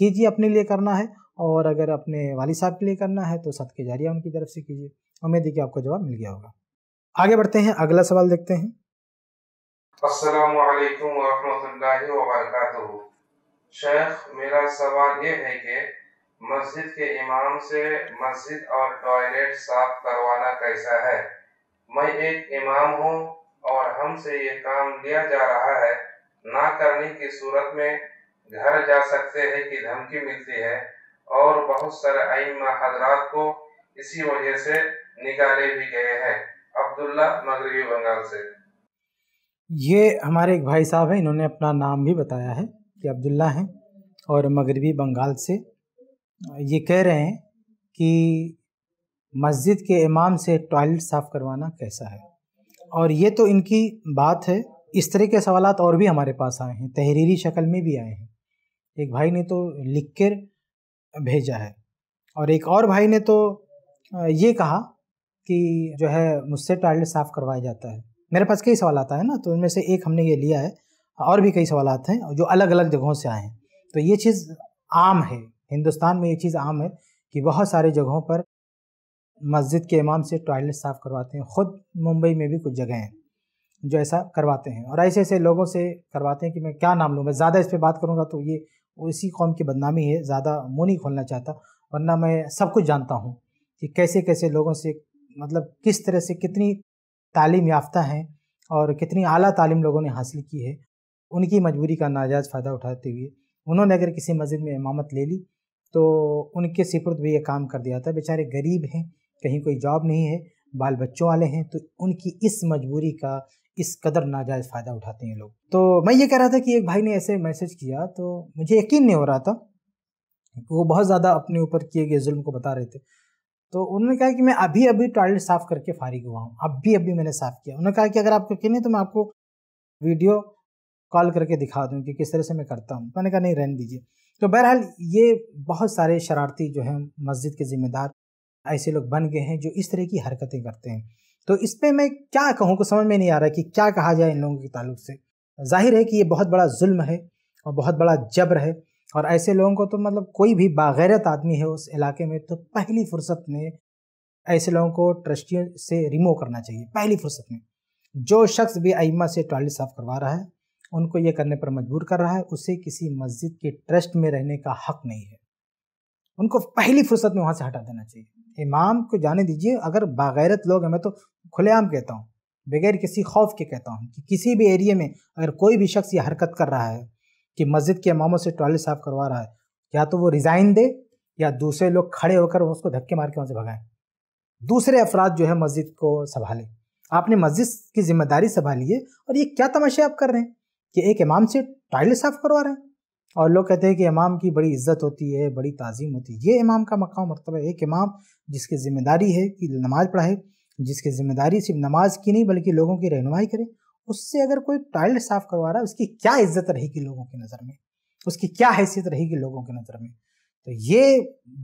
कीजिए अपने लिए करना है और अगर अपने वाली साहब के लिए करना है तो सद के जारिया उनकी तरफ से कीजिए उम्मीद है कि आपको जवाब मिल गया होगा आगे बढ़ते हैं अगला सवाल देखते हैं शेख मेरा सवाल ये है कि मस्जिद के इमाम से मस्जिद और टॉयलेट साफ करवाना कैसा है मैं एक इमाम हूँ और हमसे ये काम लिया जा रहा है ना करने की सूरत में घर जा सकते हैं कि धमकी मिलती है और बहुत सारे आइमा हजरात को इसी वजह से निकाले भी गए हैं अब्दुल्ला मगरबी बंगाल से ये हमारे एक भाई साहब हैं इन्होंने अपना नाम भी बताया है कि अब्दुल्ला हैं और मगरबी बंगाल से ये कह रहे हैं कि मस्जिद के इमाम से टॉयलेट साफ़ करवाना कैसा है और ये तो इनकी बात है इस तरह के सवाल और भी हमारे पास आए हैं तहरीरी शक्ल में भी आए हैं एक भाई ने तो लिख कर भेजा है और एक और भाई ने तो ये कहा कि जो है मुझसे टॉयलेट साफ़ करवाया जाता है मेरे पास कई सवाल आता है ना तो उनमें से एक हमने ये लिया है और भी कई सवाल हैं जो अलग अलग जगहों से आए हैं तो ये चीज़ आम है हिंदुस्तान में ये चीज़ आम है कि बहुत सारे जगहों पर मस्जिद के इमाम से टॉयलेट साफ़ करवाते हैं ख़ुद मुंबई में भी कुछ जगह हैं जो ऐसा करवाते हैं और ऐसे ऐसे लोगों से करवाते हैं कि मैं क्या नाम लूँ मैं ज़्यादा इस पर बात करूँगा तो ये उसी कौम की बदनामी है ज़्यादा मुँह नहीं खोलना चाहता वरना मैं सब कुछ जानता हूँ कि कैसे कैसे लोगों से मतलब किस तरह से कितनी तालीम याफ्ता हैं और कितनी आला तालीम लोगों ने हासिल की है उनकी मजबूरी का नाजायज़ फ़ायदा उठाते हुए उन्होंने अगर किसी मस्जिद में इमामत ले ली तो उनके सिपुर्द भी ये काम कर दिया था बेचारे गरीब हैं कहीं कोई जॉब नहीं है बाल बच्चों वाले हैं तो उनकी इस मजबूरी का इस कदर नाजायज़ फ़ायदा उठाते हैं लोग तो मैं ये कह रहा था कि एक भाई ने ऐसे मैसेज किया तो मुझे यकीन नहीं हो रहा था वो बहुत ज़्यादा अपने ऊपर किए गए जुल्म को बता रहे थे तो उन्होंने कहा कि मैं अभी अभी टॉयलेट साफ़ करके फारिग हुआ हूँ अभी अभी मैंने साफ़ किया उन्होंने कहा कि अगर आप यकीन है तो मैं आपको वीडियो कॉल करके दिखा दूँ कि किस तरह से मैं करता हूँ मैंने कहा नहीं रहने दीजिए तो बहरहाल ये बहुत सारे शरारती जो हैं मस्जिद के ज़िम्मेदार ऐसे लोग बन गए हैं जो इस तरह की हरकतें करते हैं तो इस पर मैं क्या कहूँ को समझ में नहीं आ रहा कि क्या कहा जाए इन लोगों के ताल्लुक से जाहिर है कि ये बहुत बड़ा जुल्म है और बहुत बड़ा जबर है और ऐसे लोगों को तो मतलब कोई भी बागैरत आदमी है उस इलाके में तो पहली फुर्सत में ऐसे लोगों को ट्रस्टियों से रिमूव करना चाहिए पहली फुर्सत में जो शख्स भी आइमा से टॉयलेट साफ़ करवा रहा है उनको ये करने पर मजबूर कर रहा है उसे किसी मस्जिद के ट्रस्ट में रहने का हक नहीं है उनको पहली फुर्सत में वहाँ से हटा देना चाहिए इमाम को जाने दीजिए अगर बागैरत लोग हैं मैं तो खुलेआम कहता हूँ बगैर किसी खौफ के कहता हूँ कि किसी भी एरिए में अगर कोई भी शख्स ये हरकत कर रहा है कि मस्जिद के इमामों से टॉयलेट साफ़ करवा रहा है या तो वो रिज़ाइन दे या दूसरे लोग खड़े होकर उसको धक्के मार के वहाँ से भगाएं दूसरे अफराद जो है मस्जिद को संभालें आपने मस्जिद की जिम्मेदारी संभाली है और ये क्या तमाशे आप कर रहे हैं कि एक इमाम से टॉयलेट साफ करवा रहे हैं और लोग कहते हैं कि इमाम की बड़ी इज्जत होती है बड़ी ताजीम होती है ये इमाम का मकाम मरतबा है एक इमाम जिसकी जिम्मेदारी है कि नमाज पढ़ाए जिसकी जिम्मेदारी सिर्फ नमाज की नहीं बल्कि लोगों की रहनुमाई करे उससे अगर कोई टॉयलेट साफ़ करवा रहा है उसकी क्या इज्जत रहेगी लोगों की नज़र में उसकी क्या हैसियत रहेगी लोगों की नज़र में तो ये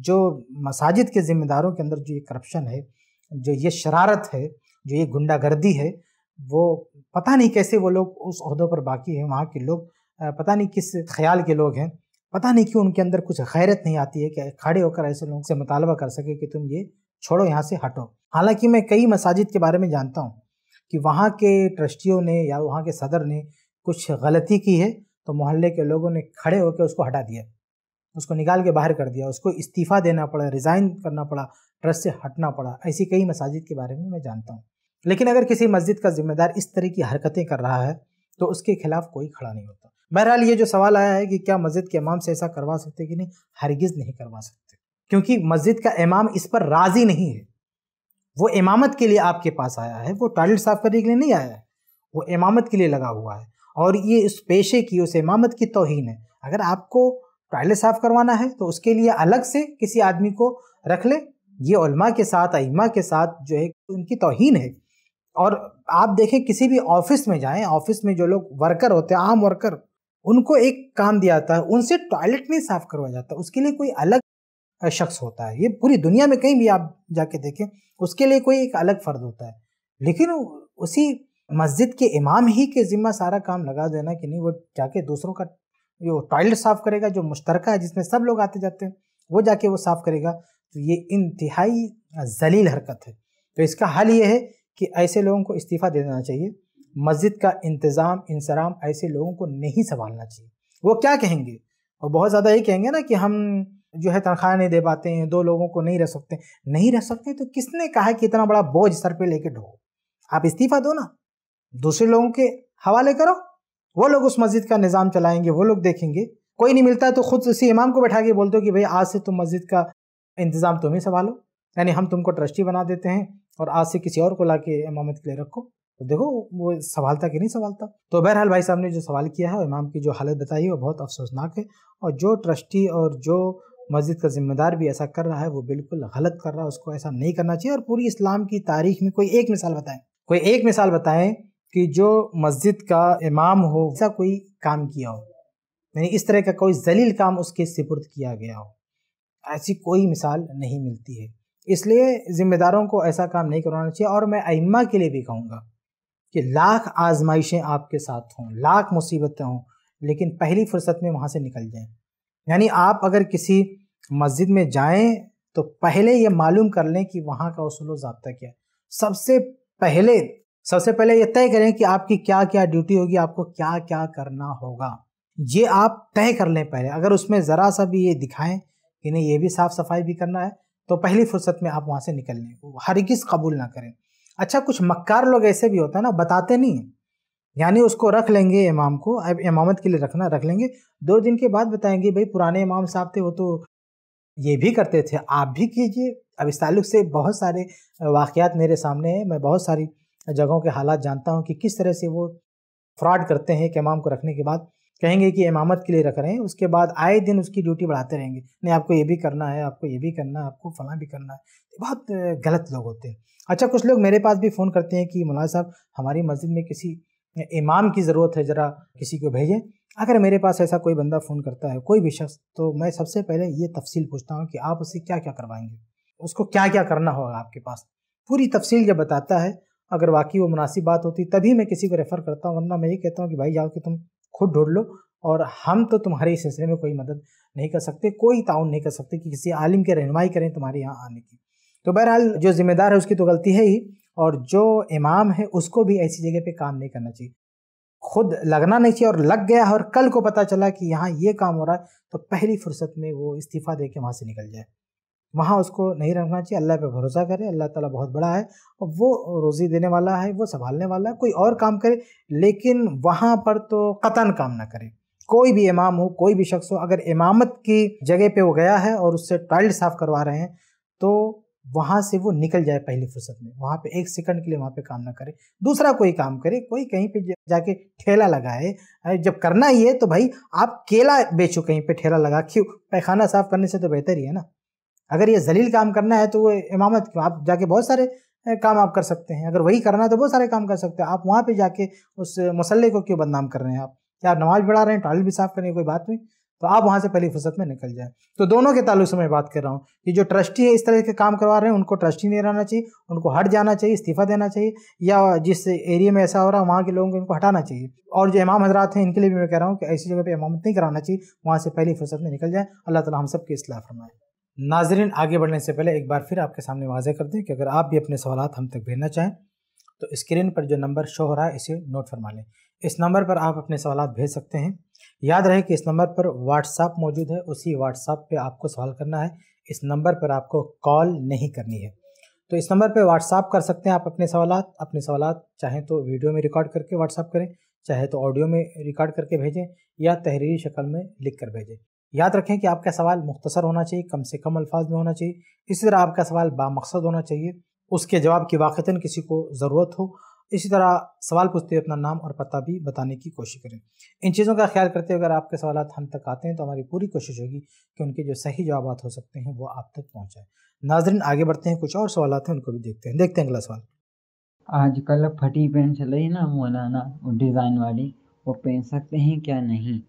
जो मसाजिद के ज़िम्मेदारों के अंदर जो ये करप्शन है जो ये शरारत है जो ये गुंडागर्दी है वो पता नहीं कैसे वो लोग उस अहदों पर बाकी हैं वहाँ के लोग पता नहीं किस ख्याल के लोग हैं पता नहीं क्यों उनके अंदर कुछ खैरत नहीं आती है कि खड़े होकर ऐसे लोगों से मुतालबा कर सके कि तुम ये छोड़ो यहाँ से हटो हालांकि मैं कई मसाजिद के बारे में जानता हूँ कि वहाँ के ट्रस्टियों ने या वहाँ के सदर ने कुछ गलती की है तो मोहल्ले के लोगों ने खड़े होकर उसको हटा दिया उसको निकाल के बाहर कर दिया उसको इस्तीफ़ा देना पड़ा रिज़ाइन करना पड़ा ट्रस्ट से हटना पड़ा ऐसी कई मसाजिद के बारे में मैं जानता हूँ लेकिन अगर किसी मस्जिद का जिम्मेदार इस तरह की हरकतें कर रहा है तो उसके खिलाफ कोई खड़ा नहीं होता बहरहाल ये जो सवाल आया है कि क्या मस्जिद के इमाम से ऐसा करवा सकते कि नहीं हरगिज़ नहीं करवा सकते क्योंकि मस्जिद का इमाम इस पर राज़ी नहीं है वो इमामत के लिए आपके पास आया है वो टॉयलेट साफ़ करने के लिए नहीं आया है वो इमामत के लिए लगा हुआ है और ये उस पेशे की उस इमामत की तोहन है अगर आपको टॉयलेट साफ़ करवाना है तो उसके लिए अलग से किसी आदमी को रख ले ये उलमा के साथ आइमा के साथ जो है उनकी तोहन है और आप देखें किसी भी ऑफिस में जाएं ऑफिस में जो लोग वर्कर होते हैं आम वर्कर उनको एक काम दिया जाता है उनसे टॉयलेट नहीं साफ करवाया जाता उसके लिए कोई अलग शख्स होता है ये पूरी दुनिया में कहीं भी आप जाके देखें उसके लिए कोई एक अलग फ़र्द होता है लेकिन उसी मस्जिद के इमाम ही के ज़िम्मा सारा काम लगा देना कि नहीं वो जाके दूसरों का जो टॉयलेट साफ़ करेगा जो मुश्तरक है जिसमें सब लोग आते जाते हैं वो जाके वो साफ़ करेगा तो ये इंतहाई जलील हरकत है तो इसका हल ये है कि ऐसे लोगों को इस्तीफ़ा दे देना चाहिए मस्जिद का इंतज़ाम इंसराम ऐसे लोगों को नहीं संभालना चाहिए वो क्या कहेंगे और बहुत ज़्यादा ये कहेंगे ना कि हम जो है तनख्वाह नहीं दे पाते हैं दो लोगों को नहीं रह सकते नहीं रह सकते तो किसने कहा कि इतना बड़ा बोझ सर पे लेके ढो आप इस्तीफ़ा दो ना दूसरे लोगों के हवाले करो वो लोग उस मस्जिद का निज़ाम चलाएंगे वो लोग देखेंगे कोई नहीं मिलता तो खुद उसी इमाम को बैठा के बोलते हो कि भाई आज से तुम मस्जिद का इंतज़ाम तुम ही संभालो यानी हम तुमको ट्रस्टी बना देते हैं और आज से किसी और को ला के इमामत के लिए रखो तो देखो वो संभालता कि नहीं संभालता तो बहरहाल भाई साहब ने जो सवाल किया है और इमाम की जो हालत बताई है वो बहुत अफसोसनाक है और जो ट्रस्टी और जो मस्जिद का जिम्मेदार भी ऐसा कर रहा है वो बिल्कुल गलत कर रहा है उसको ऐसा नहीं करना चाहिए और पूरी इस्लाम की तारीख में कोई एक मिसाल बताएं कोई एक मिसाल बताएं कि जो मस्जिद का इमाम हो ऐसा कोई काम किया हो यानी इस तरह का कोई जलील काम उसके सिपुर्द किया गया हो ऐसी कोई मिसाल नहीं मिलती है इसलिए ज़िम्मेदारों को ऐसा काम नहीं करवाना चाहिए और मैं अइम्मा के लिए भी कहूँगा कि लाख आजमाइशें आपके साथ हों लाख मुसीबतें हों लेकिन पहली फुर्सत में वहाँ से निकल जाएं यानी आप अगर किसी मस्जिद में जाएं तो पहले ये मालूम कर लें कि वहाँ का असूलो ज़बता क्या है सबसे पहले सबसे पहले ये तय करें कि आपकी क्या क्या ड्यूटी होगी आपको क्या क्या करना होगा ये आप तय कर लें पहले अगर उसमें ज़रा सा भी ये दिखाएं कि नहीं ये भी साफ़ सफाई भी करना है तो पहली फुर्सत में आप वहाँ से निकल लें किस कबूल ना करें अच्छा कुछ मक्कार लोग ऐसे भी होता है ना बताते नहीं हैं यानी उसको रख लेंगे इमाम को अब इमामत के लिए रखना रख लेंगे दो दिन के बाद बताएंगे भाई पुराने इमाम साहब थे वो तो ये भी करते थे आप भी कीजिए अब इस तल्लु से बहुत सारे वाक़ात मेरे सामने हैं मैं बहुत सारी जगहों के हालात जानता हूँ कि किस तरह से वो फ्रॉड करते हैं एक इमाम को रखने के बाद कहेंगे कि इमामत के लिए रख रहे हैं उसके बाद आए दिन उसकी ड्यूटी बढ़ाते रहेंगे नहीं आपको ये भी करना है आपको ये भी करना है आपको फलां भी करना है बहुत गलत लोग होते हैं अच्छा कुछ लोग मेरे पास भी फ़ोन करते हैं कि मौलाना साहब हमारी मस्जिद में किसी इमाम की ज़रूरत है ज़रा किसी को भेजें अगर मेरे पास ऐसा कोई बंदा फ़ोन करता है कोई भी शख्स तो मैं सबसे पहले ये तफसील पूछता हूँ कि आप उससे क्या क्या करवाएंगे उसको क्या क्या करना होगा आपके पास पूरी तफसील जब बताता है अगर वाकई वो मुनासिब बात होती तभी मैं किसी को रेफ़र करता हूँ वरना मैं ये कहता हूँ कि भाई जाओ कि तुम खुद ढूंढ लो और हम तो तुम्हारे इस सिलसिले में कोई मदद नहीं कर सकते कोई ताउन नहीं कर सकते कि किसी आलिम की रहनमाई करें तुम्हारे यहाँ आने की तो बहरहाल जो जिम्मेदार है उसकी तो गलती है ही और जो इमाम है उसको भी ऐसी जगह पे काम नहीं करना चाहिए खुद लगना नहीं चाहिए और लग गया और कल को पता चला कि यहाँ ये काम हो रहा है तो पहली फुर्सत में वो इस्तीफ़ा दे के वहाँ से निकल जाए वहाँ उसको नहीं रखना चाहिए अल्लाह पे भरोसा करे अल्लाह ताला बहुत बड़ा है और वो रोज़ी देने वाला है वो संभालने वाला है कोई और काम करे लेकिन वहाँ पर तो कतन काम ना करे कोई भी इमाम हो कोई भी शख्स हो अगर इमामत की जगह पे वो गया है और उससे टॉयलेट साफ़ करवा रहे हैं तो वहाँ से वो निकल जाए पहली फुर्सत में वहाँ पे एक सेकंड के लिए वहाँ पे काम ना करे दूसरा कोई काम करे कोई कहीं पे जाके ठेला लगाए जब करना ही है तो भाई आप केला बेचो कहीं पे ठेला लगा क्यों पैखाना साफ करने से तो बेहतर ही है ना अगर ये जलील काम करना है तो वो इमामत क्यों आप जाके बहुत सारे काम आप कर सकते हैं अगर वही करना है तो बहुत सारे काम कर सकते हैं आप वहाँ पे जाके उस मसल्ले को क्यों बदनाम कर रहे हैं आप क्या आप नमाज पढ़ा रहे हैं टॉयलेट भी साफ करने कोई बात नहीं तो आप वहाँ से पहली फुर्सत में निकल जाए तो दोनों के ताल्लुक से मैं बात कर रहा हूँ कि जो ट्रस्टी है इस तरह के काम करवा रहे हैं उनको ट्रस्टी नहीं रहना चाहिए उनको हट जाना चाहिए इस्तीफ़ा देना चाहिए या जिस एरिया में ऐसा हो रहा है वहाँ के लोगों को इनको हटाना चाहिए और जो इमाम हजरात हैं इनके लिए भी मैं कह रहा हूँ कि ऐसी जगह पर इमामत नहीं कराना चाहिए वहाँ से पहली फुर्सत में निकल जाए अल्लाह ताला हम सब की असलाह फरमाए नाजरीन आगे बढ़ने से पहले एक बार फिर आपके सामने वाजह कर दें कि अगर आप भी अपने सवाल हम तक भेजना चाहें तो स्क्रीन पर जो नंबर शो हो रहा है इसे नोट फरमा लें इस नंबर पर आप अपने सवाल भेज सकते हैं याद रहे कि इस नंबर पर व्हाट्सअप मौजूद है उसी व्हाट्सअप पे आपको सवाल करना है इस नंबर पर आपको कॉल नहीं करनी है तो इस नंबर पे व्हाट्सअप कर सकते हैं आप अपने सवाल अपने सवाल चाहें तो वीडियो में रिकॉर्ड करके व्हाट्सअप करें चाहे तो ऑडियो में रिकॉर्ड करके भेजें या तहरीरी शक्ल में लिख कर भेजें याद रखें कि आपका सवाल मुख्तसर होना चाहिए कम से कम अल्फाज में होना चाहिए इसी तरह आपका सवाल बामकसद होना चाहिए उसके जवाब की वाक़ता किसी को ज़रूरत हो इसी तरह सवाल पूछते हुए अपना नाम और पता भी बताने की कोशिश करें इन चीज़ों का ख्याल करते हुए अगर आपके सवाल हम तक आते हैं तो हमारी पूरी कोशिश होगी कि उनके जो सही जवाब हो सकते हैं वो आप तक पहुँचाएँ नाजरन आगे बढ़ते हैं कुछ और सवाल हैं उनको भी देखते हैं देखते हैं अगला सवाल आजकल फटी पेन चल रही है ना मौलाना डिज़ाइन वाली वो पहन सकते हैं क्या नहीं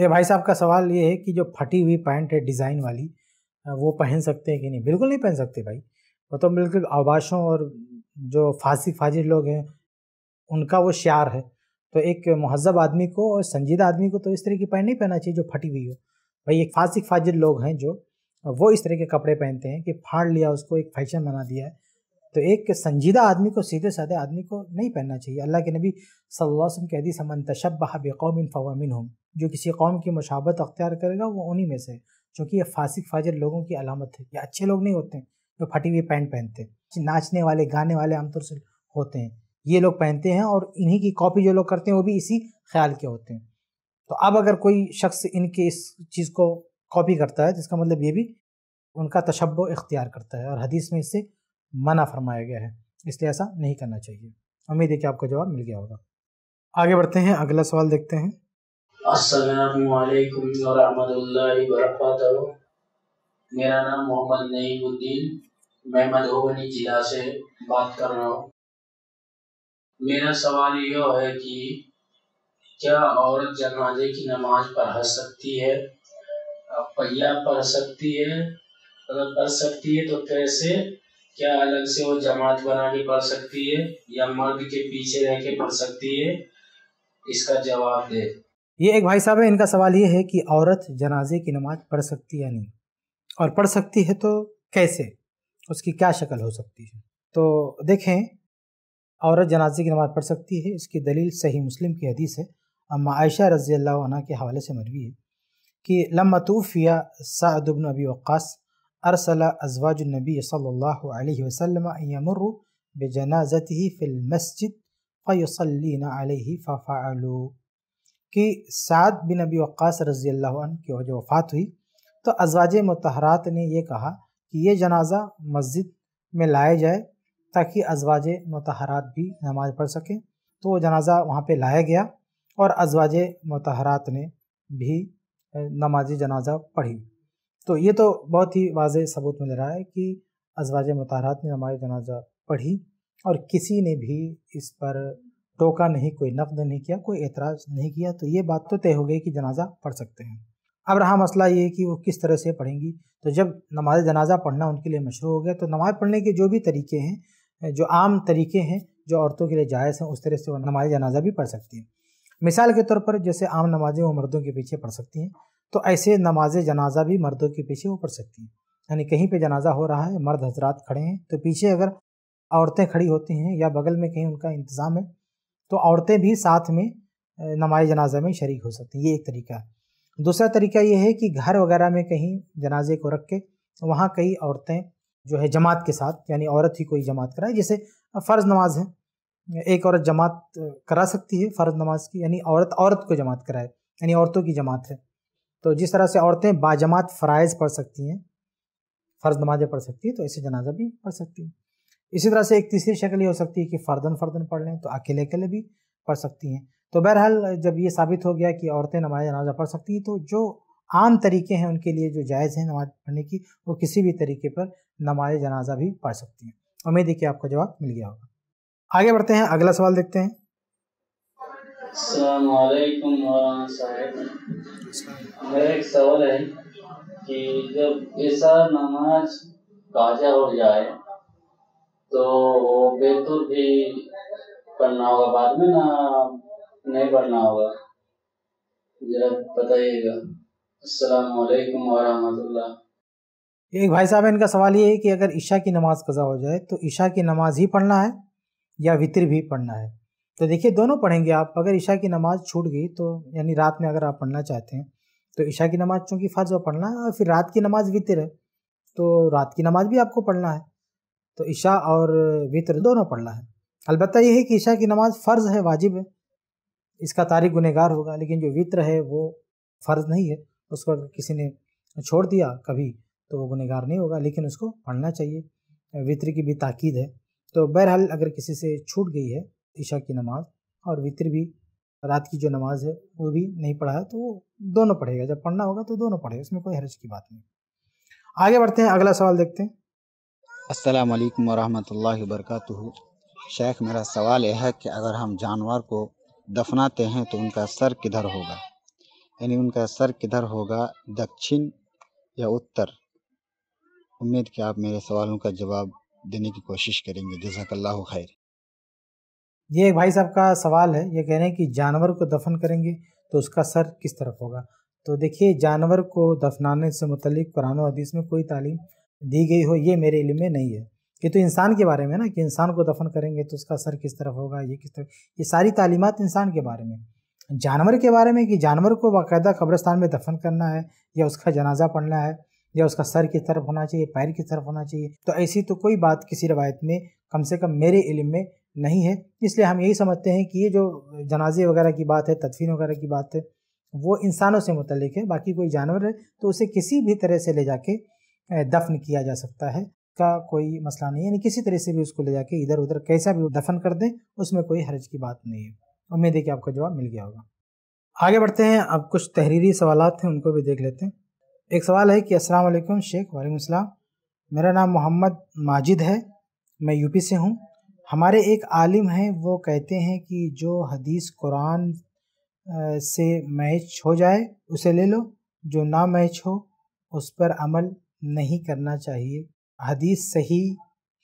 ये भाई साहब का सवाल ये है कि जो फटी हुई पैंट है डिज़ाइन वाली वो पहन सकते हैं कि नहीं बिल्कुल नहीं पहन सकते भाई वो तो बिल्कुल आवाशों और जो फांसी फाजिर लोग हैं उनका वो शार है तो एक महजब आदमी को और संजीदा आदमी को तो इस तरह की पैंट नहीं पहनना चाहिए जो फटी हुई हो भाई एक फांसी फाजिर लोग हैं जो वो इस तरह के कपड़े पहनते हैं कि फाड़ लिया उसको एक फैशन बना दिया है तो एक संजीदा आदमी को सीधे साधे आदमी को नहीं पहनना चाहिए अल्लाह के नबी सल्लल्लाहु अलैहि वसल्लम के हदीस मन तशब्बह बेकौमिन फ़वामिन हम जो किसी कौम की मशाबत अख्तियार करेगा वो उन्हीं में से चूँकि ये फासिक फाजिर लोगों की अलामत है ये अच्छे लोग नहीं होते हैं जो फटी हुई पैंट पहनते हैं नाचने वाले गाने वाले आमतौर से होते हैं ये लोग पहनते हैं और इन्हीं की कॉपी जो लोग करते हैं वो भी इसी ख्याल के होते हैं तो अब अगर कोई शख्स इनके इस चीज़ को कॉपी करता है तो इसका मतलब ये भी उनका तशब इख्तियार करता है और हदीस में इससे मना फरमाया गया है इसलिए ऐसा नहीं करना चाहिए उम्मीद है कि आपको जवाब मिल गया होगा आगे बढ़ते हैं अगला सवाल देखते हैं असलकम वरहमल वरक मेरा नाम मोहम्मद नईमुद्दीन मैं मधुबनी जिला से बात कर रहा हूँ मेरा सवाल यह है कि क्या औरत जनाजे की नमाज पढ़ सकती है पहिया पढ़ सकती है अगर पढ़ सकती है तो कैसे क्या अलग से वो जमात बना के पढ़ सकती है या मर्द के पीछे रह के पढ़ सकती है इसका जवाब दे ये एक भाई साहब है इनका सवाल ये है कि औरत जनाजे की नमाज पढ़ सकती है या नहीं और पढ़ सकती है तो कैसे उसकी क्या शक्ल हो सकती है तो देखें औरत जनाजे की नमाज पढ़ सकती है इसकी दलील सही मुस्लिम की हदीस है अम्मा आयशा रज़ी अल्लाह के हवाले से मरवी है कि लमतूफ़िया सादबिन अबी वक्स अरसला अजवाजनबी सल्लल्लाहु अलैहि वसल्लम बे जनाज़त ही फ़िल मस्जिद फ़यसलिन कि साद बिन अबी वक़ास रज़ी अल्लाह की जो वफ़ात हुई तो अजवाज मतहरात ने यह कहा कि ये जनाजा मस्जिद में लाया जाए ताकि अजवाज मतहरात भी नमाज़ पढ़ सकें तो वो जनाजा वहाँ पर लाया गया और अजवाज मतहरात ने भी नमाज जनाजा पढ़ी तो ये तो बहुत ही वाज सबूत मिल रहा है कि अजवाज मतहरात ने नमाज जनाजा पढ़ी और किसी ने भी इस पर टोका नहीं कोई नकद नहीं किया कोई एतराज़ नहीं किया तो ये बात तो तय हो गई कि जनाजा पढ़ सकते हैं अब रहा मसला ये कि वो किस तरह से पढ़ेंगी तो जब नमाज जनाजा पढ़ना उनके लिए मशहूर हो गया तो नमाज़ पढ़ने के जो भी तरीके हैं जो आम तरीके हैं जो औरतों के लिए जायज़ हैं उस तरह से वो नमाज जनाजा भी पढ़ सकती हैं मिसाल के तौर पर जैसे आम नमाज़ें वो मर्दों के पीछे पढ़ सकती हैं तो ऐसे नमाज जनाजा भी मर्दों के पीछे वो पढ़ सकती हैं यानी कहीं पे जनाजा हो रहा है मर्द हजरात खड़े हैं तो पीछे अगर औरतें खड़ी होती हैं या बगल में कहीं उनका इंतज़ाम है तो औरतें भी साथ में नमाज जनाजा में शरीक हो सकती हैं ये एक तरीका है दूसरा तरीका ये है कि घर वगैरह में कहीं जनाजे को रख के वहाँ कई औरतें जो है जमात के साथ यानी औरत ही कोई जमात कराए जैसे फ़र्ज़ नमाज है एक औरत जमात करा सकती है फ़र्ज़ नमाज की यानी औरत औरत को जमात कराए यानी औरतों की जमात है तो जिस तरह से औरतें बाजमात फ़राइज़ पढ़ सकती हैं फ़र्ज़ नमाज़ें पढ़ सकती हैं तो ऐसे जनाजा भी पढ़ सकती हैं इसी तरह से एक तीसरी शक्ल ये हो सकती है कि फर्दन फर्दन पढ़ लें तो अकेले अकेले भी पढ़ सकती हैं तो बहरहाल जब ये साबित हो गया कि औरतें नमाज जनाजा पढ़ सकती हैं तो जो आम तरीके हैं उनके लिए जो जायज़ हैं नमाज पढ़ने की वो किसी भी तरीके पर नमाज जनाजा भी पढ़ सकती हैं उम्मीद है कि आपको जवाब मिल गया होगा आगे बढ़ते हैं अगला सवाल देखते हैं मेरा एक सवाल है कि जब ऐसा नमाज ताजा हो जाए तो वो बेतुल भी पढ़ना होगा बाद में ना नहीं पढ़ना होगा जरा बताइएगा अस्सलाम वालेकुम एक भाई साहब इनका सवाल ये है कि अगर ईशा की नमाज़ कज़ा हो जाए तो ईशा की नमाज़ ही पढ़ना है या वितर भी पढ़ना है तो देखिए दोनों पढ़ेंगे आप अगर ईशा की नमाज़ छूट गई तो यानी रात में अगर आप पढ़ना चाहते हैं तो ईशा की नमाज़ चूँकि फ़र्ज व पढ़ना है और फिर रात की नमाज़ वितर है तो रात की नमाज़ भी आपको पढ़ना है तो ईशा और वितर दोनों पढ़ना है अलबत्त यह है कि ईशा की नमाज़ फ़र्ज़ है वाजिब है इसका तारीख गुनहगार होगा लेकिन जो वितर है वो फ़र्ज़ नहीं है उसको किसी ने छोड़ दिया कभी तो वो गुनहगार नहीं होगा लेकिन उसको पढ़ना चाहिए वित्र की भी ताकीद है तो बहरहाल अगर किसी से छूट गई है ईशा की नमाज़ और वित्र भी रात की जो नमाज़ है वो भी नहीं पढ़ा है तो वो दोनों पढ़ेगा जब पढ़ना होगा तो दोनों पढ़ेगा इसमें कोई हरज की बात नहीं आगे बढ़ते हैं अगला सवाल देखते हैं असलकम वरहमल वरक शेख मेरा सवाल यह है कि अगर हम जानवर को दफनाते हैं तो उनका सर किधर होगा यानी उनका सर किधर होगा दक्षिण या उत्तर उम्मीद कि आप मेरे सवालों का जवाब देने की कोशिश करेंगे जजाकल्ला खैर ये एक भाई साहब का सवाल है ये कह रहे हैं कि जानवर को दफन करेंगे तो उसका सर किस तरफ होगा तो देखिए जानवर को दफनाने से मतलब कुरान हदीस में कोई तालीम दी गई हो ये मेरे इल्म में नहीं है कि तो इंसान के बारे में ना कि इंसान को दफन करेंगे तो उसका सर किस तरफ होगा ये किस तरफ ये सारी तालीमत इंसान के बारे में जानवर के बारे में कि जानवर को बाकायदा कब्रस्तान में दफन करना है या उसका जनाजा पढ़ना है या उसका सर किस तरफ होना चाहिए पैर किस तरफ होना चाहिए तो ऐसी तो कोई बात किसी रवायत में कम से कम मेरे इल्म में नहीं है इसलिए हम यही समझते हैं कि ये जो जनाजे वगैरह की बात है तदफीन वगैरह की बात है वो इंसानों से मुतलिक है बाकी कोई जानवर है तो उसे किसी भी तरह से ले जाके दफन किया जा सकता है का कोई मसला नहीं है यानी किसी तरह से भी उसको ले जाके इधर उधर कैसा भी दफन कर दें उसमें कोई हर्ज की बात नहीं है उम्मीद है कि आपका जवाब मिल गया होगा आगे बढ़ते हैं अब कुछ तहरीरी सवाल हैं उनको भी देख लेते हैं एक सवाल है कि असलम शेख वालेकुम अस्सलाम मेरा नाम मोहम्मद माजिद है मैं यूपी से हूँ हमारे एक आलिम हैं वो कहते हैं कि जो हदीस कुरान से मैच हो जाए उसे ले लो जो ना मैच हो उस पर अमल नहीं करना चाहिए हदीस सही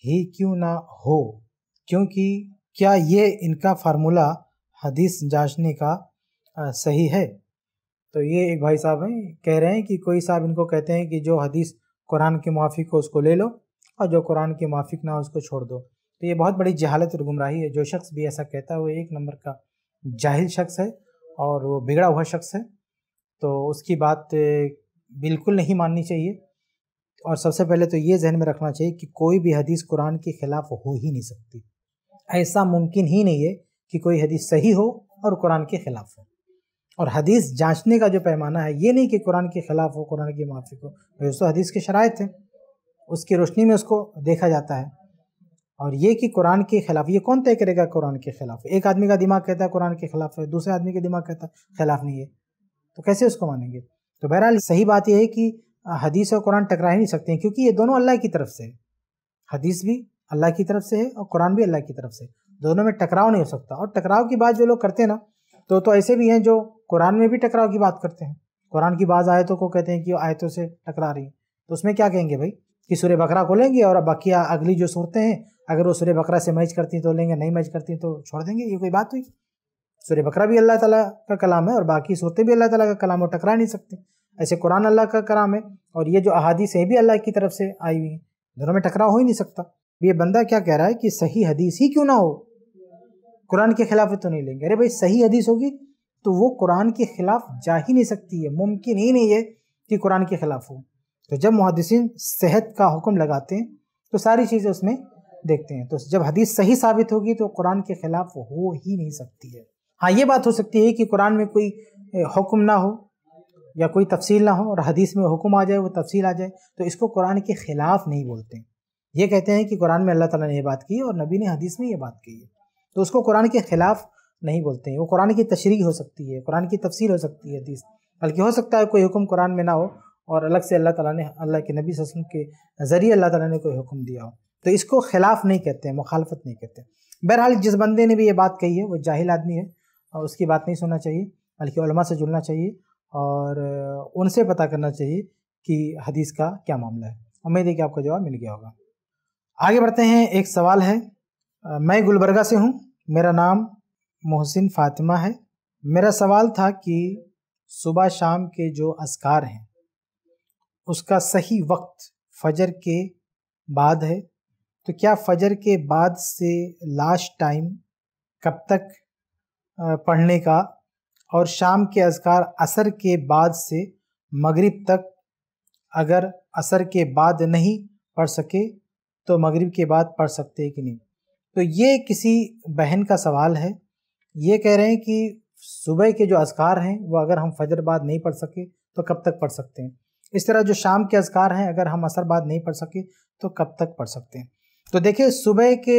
ही क्यों ना हो क्योंकि क्या ये इनका फार्मूला हदीस जांचने का सही है तो ये एक भाई साहब हैं कह रहे हैं कि कोई साहब इनको कहते हैं कि जो हदीस कुरान के माफी को उसको ले लो और जो कुरान के माफिक ना हो उसको छोड़ दो तो ये बहुत बड़ी जहालत और गुमराही है जो शख्स भी ऐसा कहता है वो एक नंबर का जाहिल शख्स है और वो बिगड़ा हुआ शख्स है तो उसकी बात बिल्कुल नहीं माननी चाहिए और सबसे पहले तो ये जहन में रखना चाहिए कि कोई भी हदीस कुरान के ख़िलाफ़ हो ही नहीं सकती ऐसा मुमकिन ही नहीं है कि कोई हदीस सही हो और कुरान के ख़िलाफ़ हो और हदीस जांचने का जो पैमाना है ये नहीं कि कुरान के ख़िलाफ़ हो कुरान के मुआफ़ हो दोस्तों हदीस के शराय है उसकी रोशनी में उसको देखा जाता है और ये कि कुरान के खिलाफ ये कौन तय करेगा कुरान के खिलाफ एक आदमी का दिमाग कहता है कुरान के खिलाफ है दूसरे आदमी का दिमाग कहता है खिलाफ नहीं है तो कैसे उसको मानेंगे तो बहरहाल सही बात यह है कि हदीस और कुरान टकरा ही नहीं सकते हैं क्योंकि ये दोनों अल्लाह की तरफ से है हदीस भी अल्लाह की तरफ से है और कुरान भी अल्लाह की तरफ से दोनों में टकराव नहीं हो सकता और टकराव की बात जो लोग करते हैं ना तो तो ऐसे भी हैं जो कुरान में भी टकराव की बात करते हैं कुरान की बाज़ आयतों को कहते हैं कि आयतों से टकरा रही है तो उसमें क्या कहेंगे भाई कि सूर्य बकरा को लेंगे और बाकी अगली जो सूरतें हैं अगर वो सूर्य बकरा से मैच करती तो लेंगे नहीं मैच करती तो छोड़ देंगे ये कोई बात हुई सूर्य बकरा भी अल्लाह ताला का कलाम है और बाकी सूरतें भी अल्लाह ताला का कलाम और टकरा नहीं सकते ऐसे कुरान अल्लाह का कराम है और ये जो अहादीस है भी अल्लाह की तरफ से आई हुई हैं दोनों में टकराव हो ही नहीं सकता ये बंदा क्या कह रहा है कि सही हदीस ही क्यों ना हो कुरान के खिलाफ तो नहीं लेंगे अरे भाई सही हदीस होगी तो वो कुरान के खिलाफ जा ही नहीं सकती है मुमकिन ही नहीं है कि कुरान के खिलाफ हो तो जब मुहदसिन सेहत का हुक्म लगाते हैं तो सारी चीज़ें उसमें देखते हैं तो जब हदीस सही साबित होगी तो कुरान के खिलाफ हो ही नहीं सकती है हाँ ये बात हो सकती है कि कुरान में कोई हुक्म ना हो या कोई तफसील ना हो और हदीस में हुक्म आ जाए वो तफसील आ जाए तो इसको कुरान के ख़िलाफ़ नहीं बोलते ये कहते हैं कि कुरान में अल्लाह ताला ने ये बात की और नबी ने हदीस में ये बात कही है तो उसको कुरान के ख़िलाफ़ नहीं बोलते हैं वो कुरान की तशरी हो सकती है कुरान की तफसील हो सकती है हदीस बल्कि हो सकता है कोई हुक्म कुरान में ना हो और अलग से अल्लाह ताला ने अल्लाह के नबी वसम के ज़रिए अल्लाह ताला ने कोई हुक्म दिया हो तो इसको ख़िलाफ़ नहीं कहते हैं मुखालफत नहीं कहते बहरहाल जिस बंदे ने भी ये बात कही है वो जाहिल आदमी है और उसकी बात नहीं सुनना चाहिए बल्कि से जुड़ना चाहिए और उनसे पता करना चाहिए कि हदीस का क्या मामला है उम्मीद है कि आपका जवाब मिल गया होगा आगे बढ़ते हैं एक सवाल है मैं गुलबर्गा से हूँ मेरा नाम मोहसिन फातिमा है मेरा सवाल था कि सुबह शाम के जो असकार हैं उसका सही वक्त फजर के बाद है तो क्या फजर के बाद से लास्ट टाइम कब तक पढ़ने का और शाम के अजकार असर के बाद से मगरिब तक अगर असर के बाद नहीं पढ़ सके तो मगरिब के बाद पढ़ सकते हैं कि नहीं तो ये किसी बहन का सवाल है ये कह रहे हैं कि सुबह के जो अजकार हैं वो अगर हम फजर बाद नहीं पढ़ सके तो कब तक पढ़ सकते हैं इस तरह जो शाम के अजकार हैं अगर हम असर बाद नहीं पढ़ सके तो कब तक पढ़ सकते हैं तो देखिए सुबह के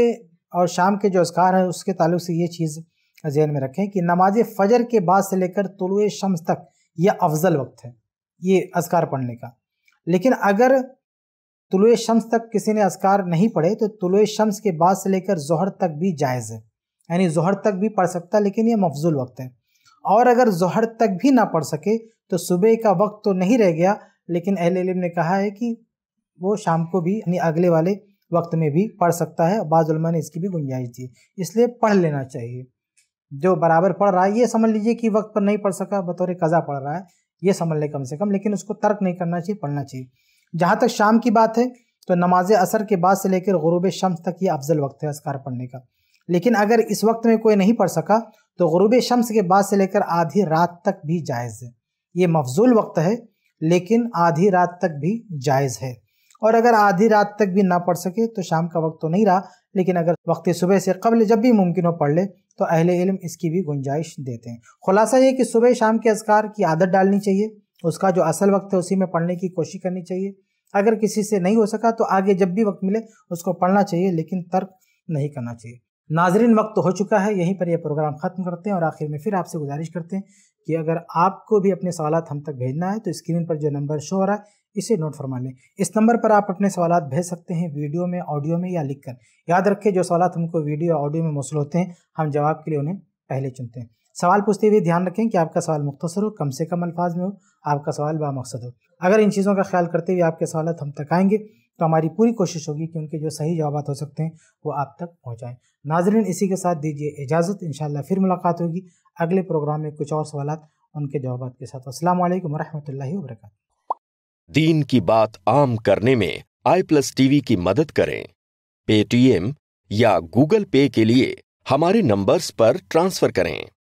और शाम के जो अजकार हैं उसके ताल्लुक से ये चीज़ जहन में रखें कि नमाज फ़जर के बाद से लेकर तुलु शम्स तक यह अफजल वक्त है ये असकार पढ़ने का लेकिन अगर तुलु शम्स तक किसी ने असकार नहीं पढ़े तो तुलु शम्स के बाद से लेकर जहर तक भी जायज़ है यानी जहर तक भी पढ़ सकता है लेकिन यह मफजूल वक्त है और अगर जहर तक भी ना पढ़ सके तो सुबह का वक्त तो नहीं रह गया लेकिन अहल इलम ने कहा है कि वो शाम को भी यानी अगले वाले वक्त में भी पढ़ सकता है बाज़ ने इसकी भी गुंजाइश दी इसलिए पढ़ लेना चाहिए जो बराबर पढ़ रहा है ये समझ लीजिए कि वक्त पर नहीं पढ़ सका बतौर कज़ा पढ़ रहा है ये समझ लें कम से कम लेकिन उसको तर्क नहीं करना चाहिए पढ़ना चाहिए जहाँ तक शाम की बात है तो नमाज असर के बाद से लेकर गरूब शम्स तक ये अफजल वक्त है असकार पढ़ने का लेकिन अगर इस वक्त में कोई नहीं पढ़ सका तो गुरूब शम्स के बाद से लेकर आधी रात तक भी जायज़ है ये मफजूल वक्त है लेकिन आधी रात तक भी जायज़ है और अगर आधी रात तक भी ना पढ़ सके तो शाम का वक्त तो नहीं रहा लेकिन अगर वक्त सुबह से कबल जब भी मुमकिन हो पढ़ ले तो अहले इल्म इसकी भी गुंजाइश देते हैं खुलासा ये कि सुबह शाम के असकार की आदत डालनी चाहिए उसका जो असल वक्त है उसी में पढ़ने की कोशिश करनी चाहिए अगर किसी से नहीं हो सका तो आगे जब भी वक्त मिले उसको पढ़ना चाहिए लेकिन तर्क नहीं करना चाहिए नाजरीन वक्त तो हो चुका है यहीं पर यह प्रोग्राम ख़त्म करते हैं और आखिर में फिर आपसे गुजारिश करते हैं कि अगर आपको भी अपने सवाल हम तक भेजना है तो स्क्रीन पर जो नंबर शो हो रहा है इसे नोट फरमा लें इस नंबर पर आप अपने सवाल भेज सकते हैं वीडियो में ऑडियो में या लिखकर याद रखें जो सवाल हमको वीडियो ऑडियो में मौसू होते हैं हम जवाब के लिए उन्हें पहले चुनते हैं सवाल पूछते हुए ध्यान रखें कि आपका सवाल मुख्तसर हो कम से कम अल्फाज में हो आपका सवाल बामकसद हो अगर इन चीज़ों का ख्याल करते हुए आपके सवाल हम तक आएंगे तो हमारी पूरी कोशिश होगी कि उनके जो सही जवाब हो सकते हैं वो आप तक पहुँचाएँ नाजरन इसी के साथ दीजिए इजाज़त इन फिर मुलाकात होगी अगले प्रोग्राम में कुछ और सवाल उनके जवाब के साथ असलम वरहमल वर्क दीन की बात आम करने में आई प्लस टीवी की मदद करें पेटीएम या गूगल पे के लिए हमारे नंबर्स पर ट्रांसफर करें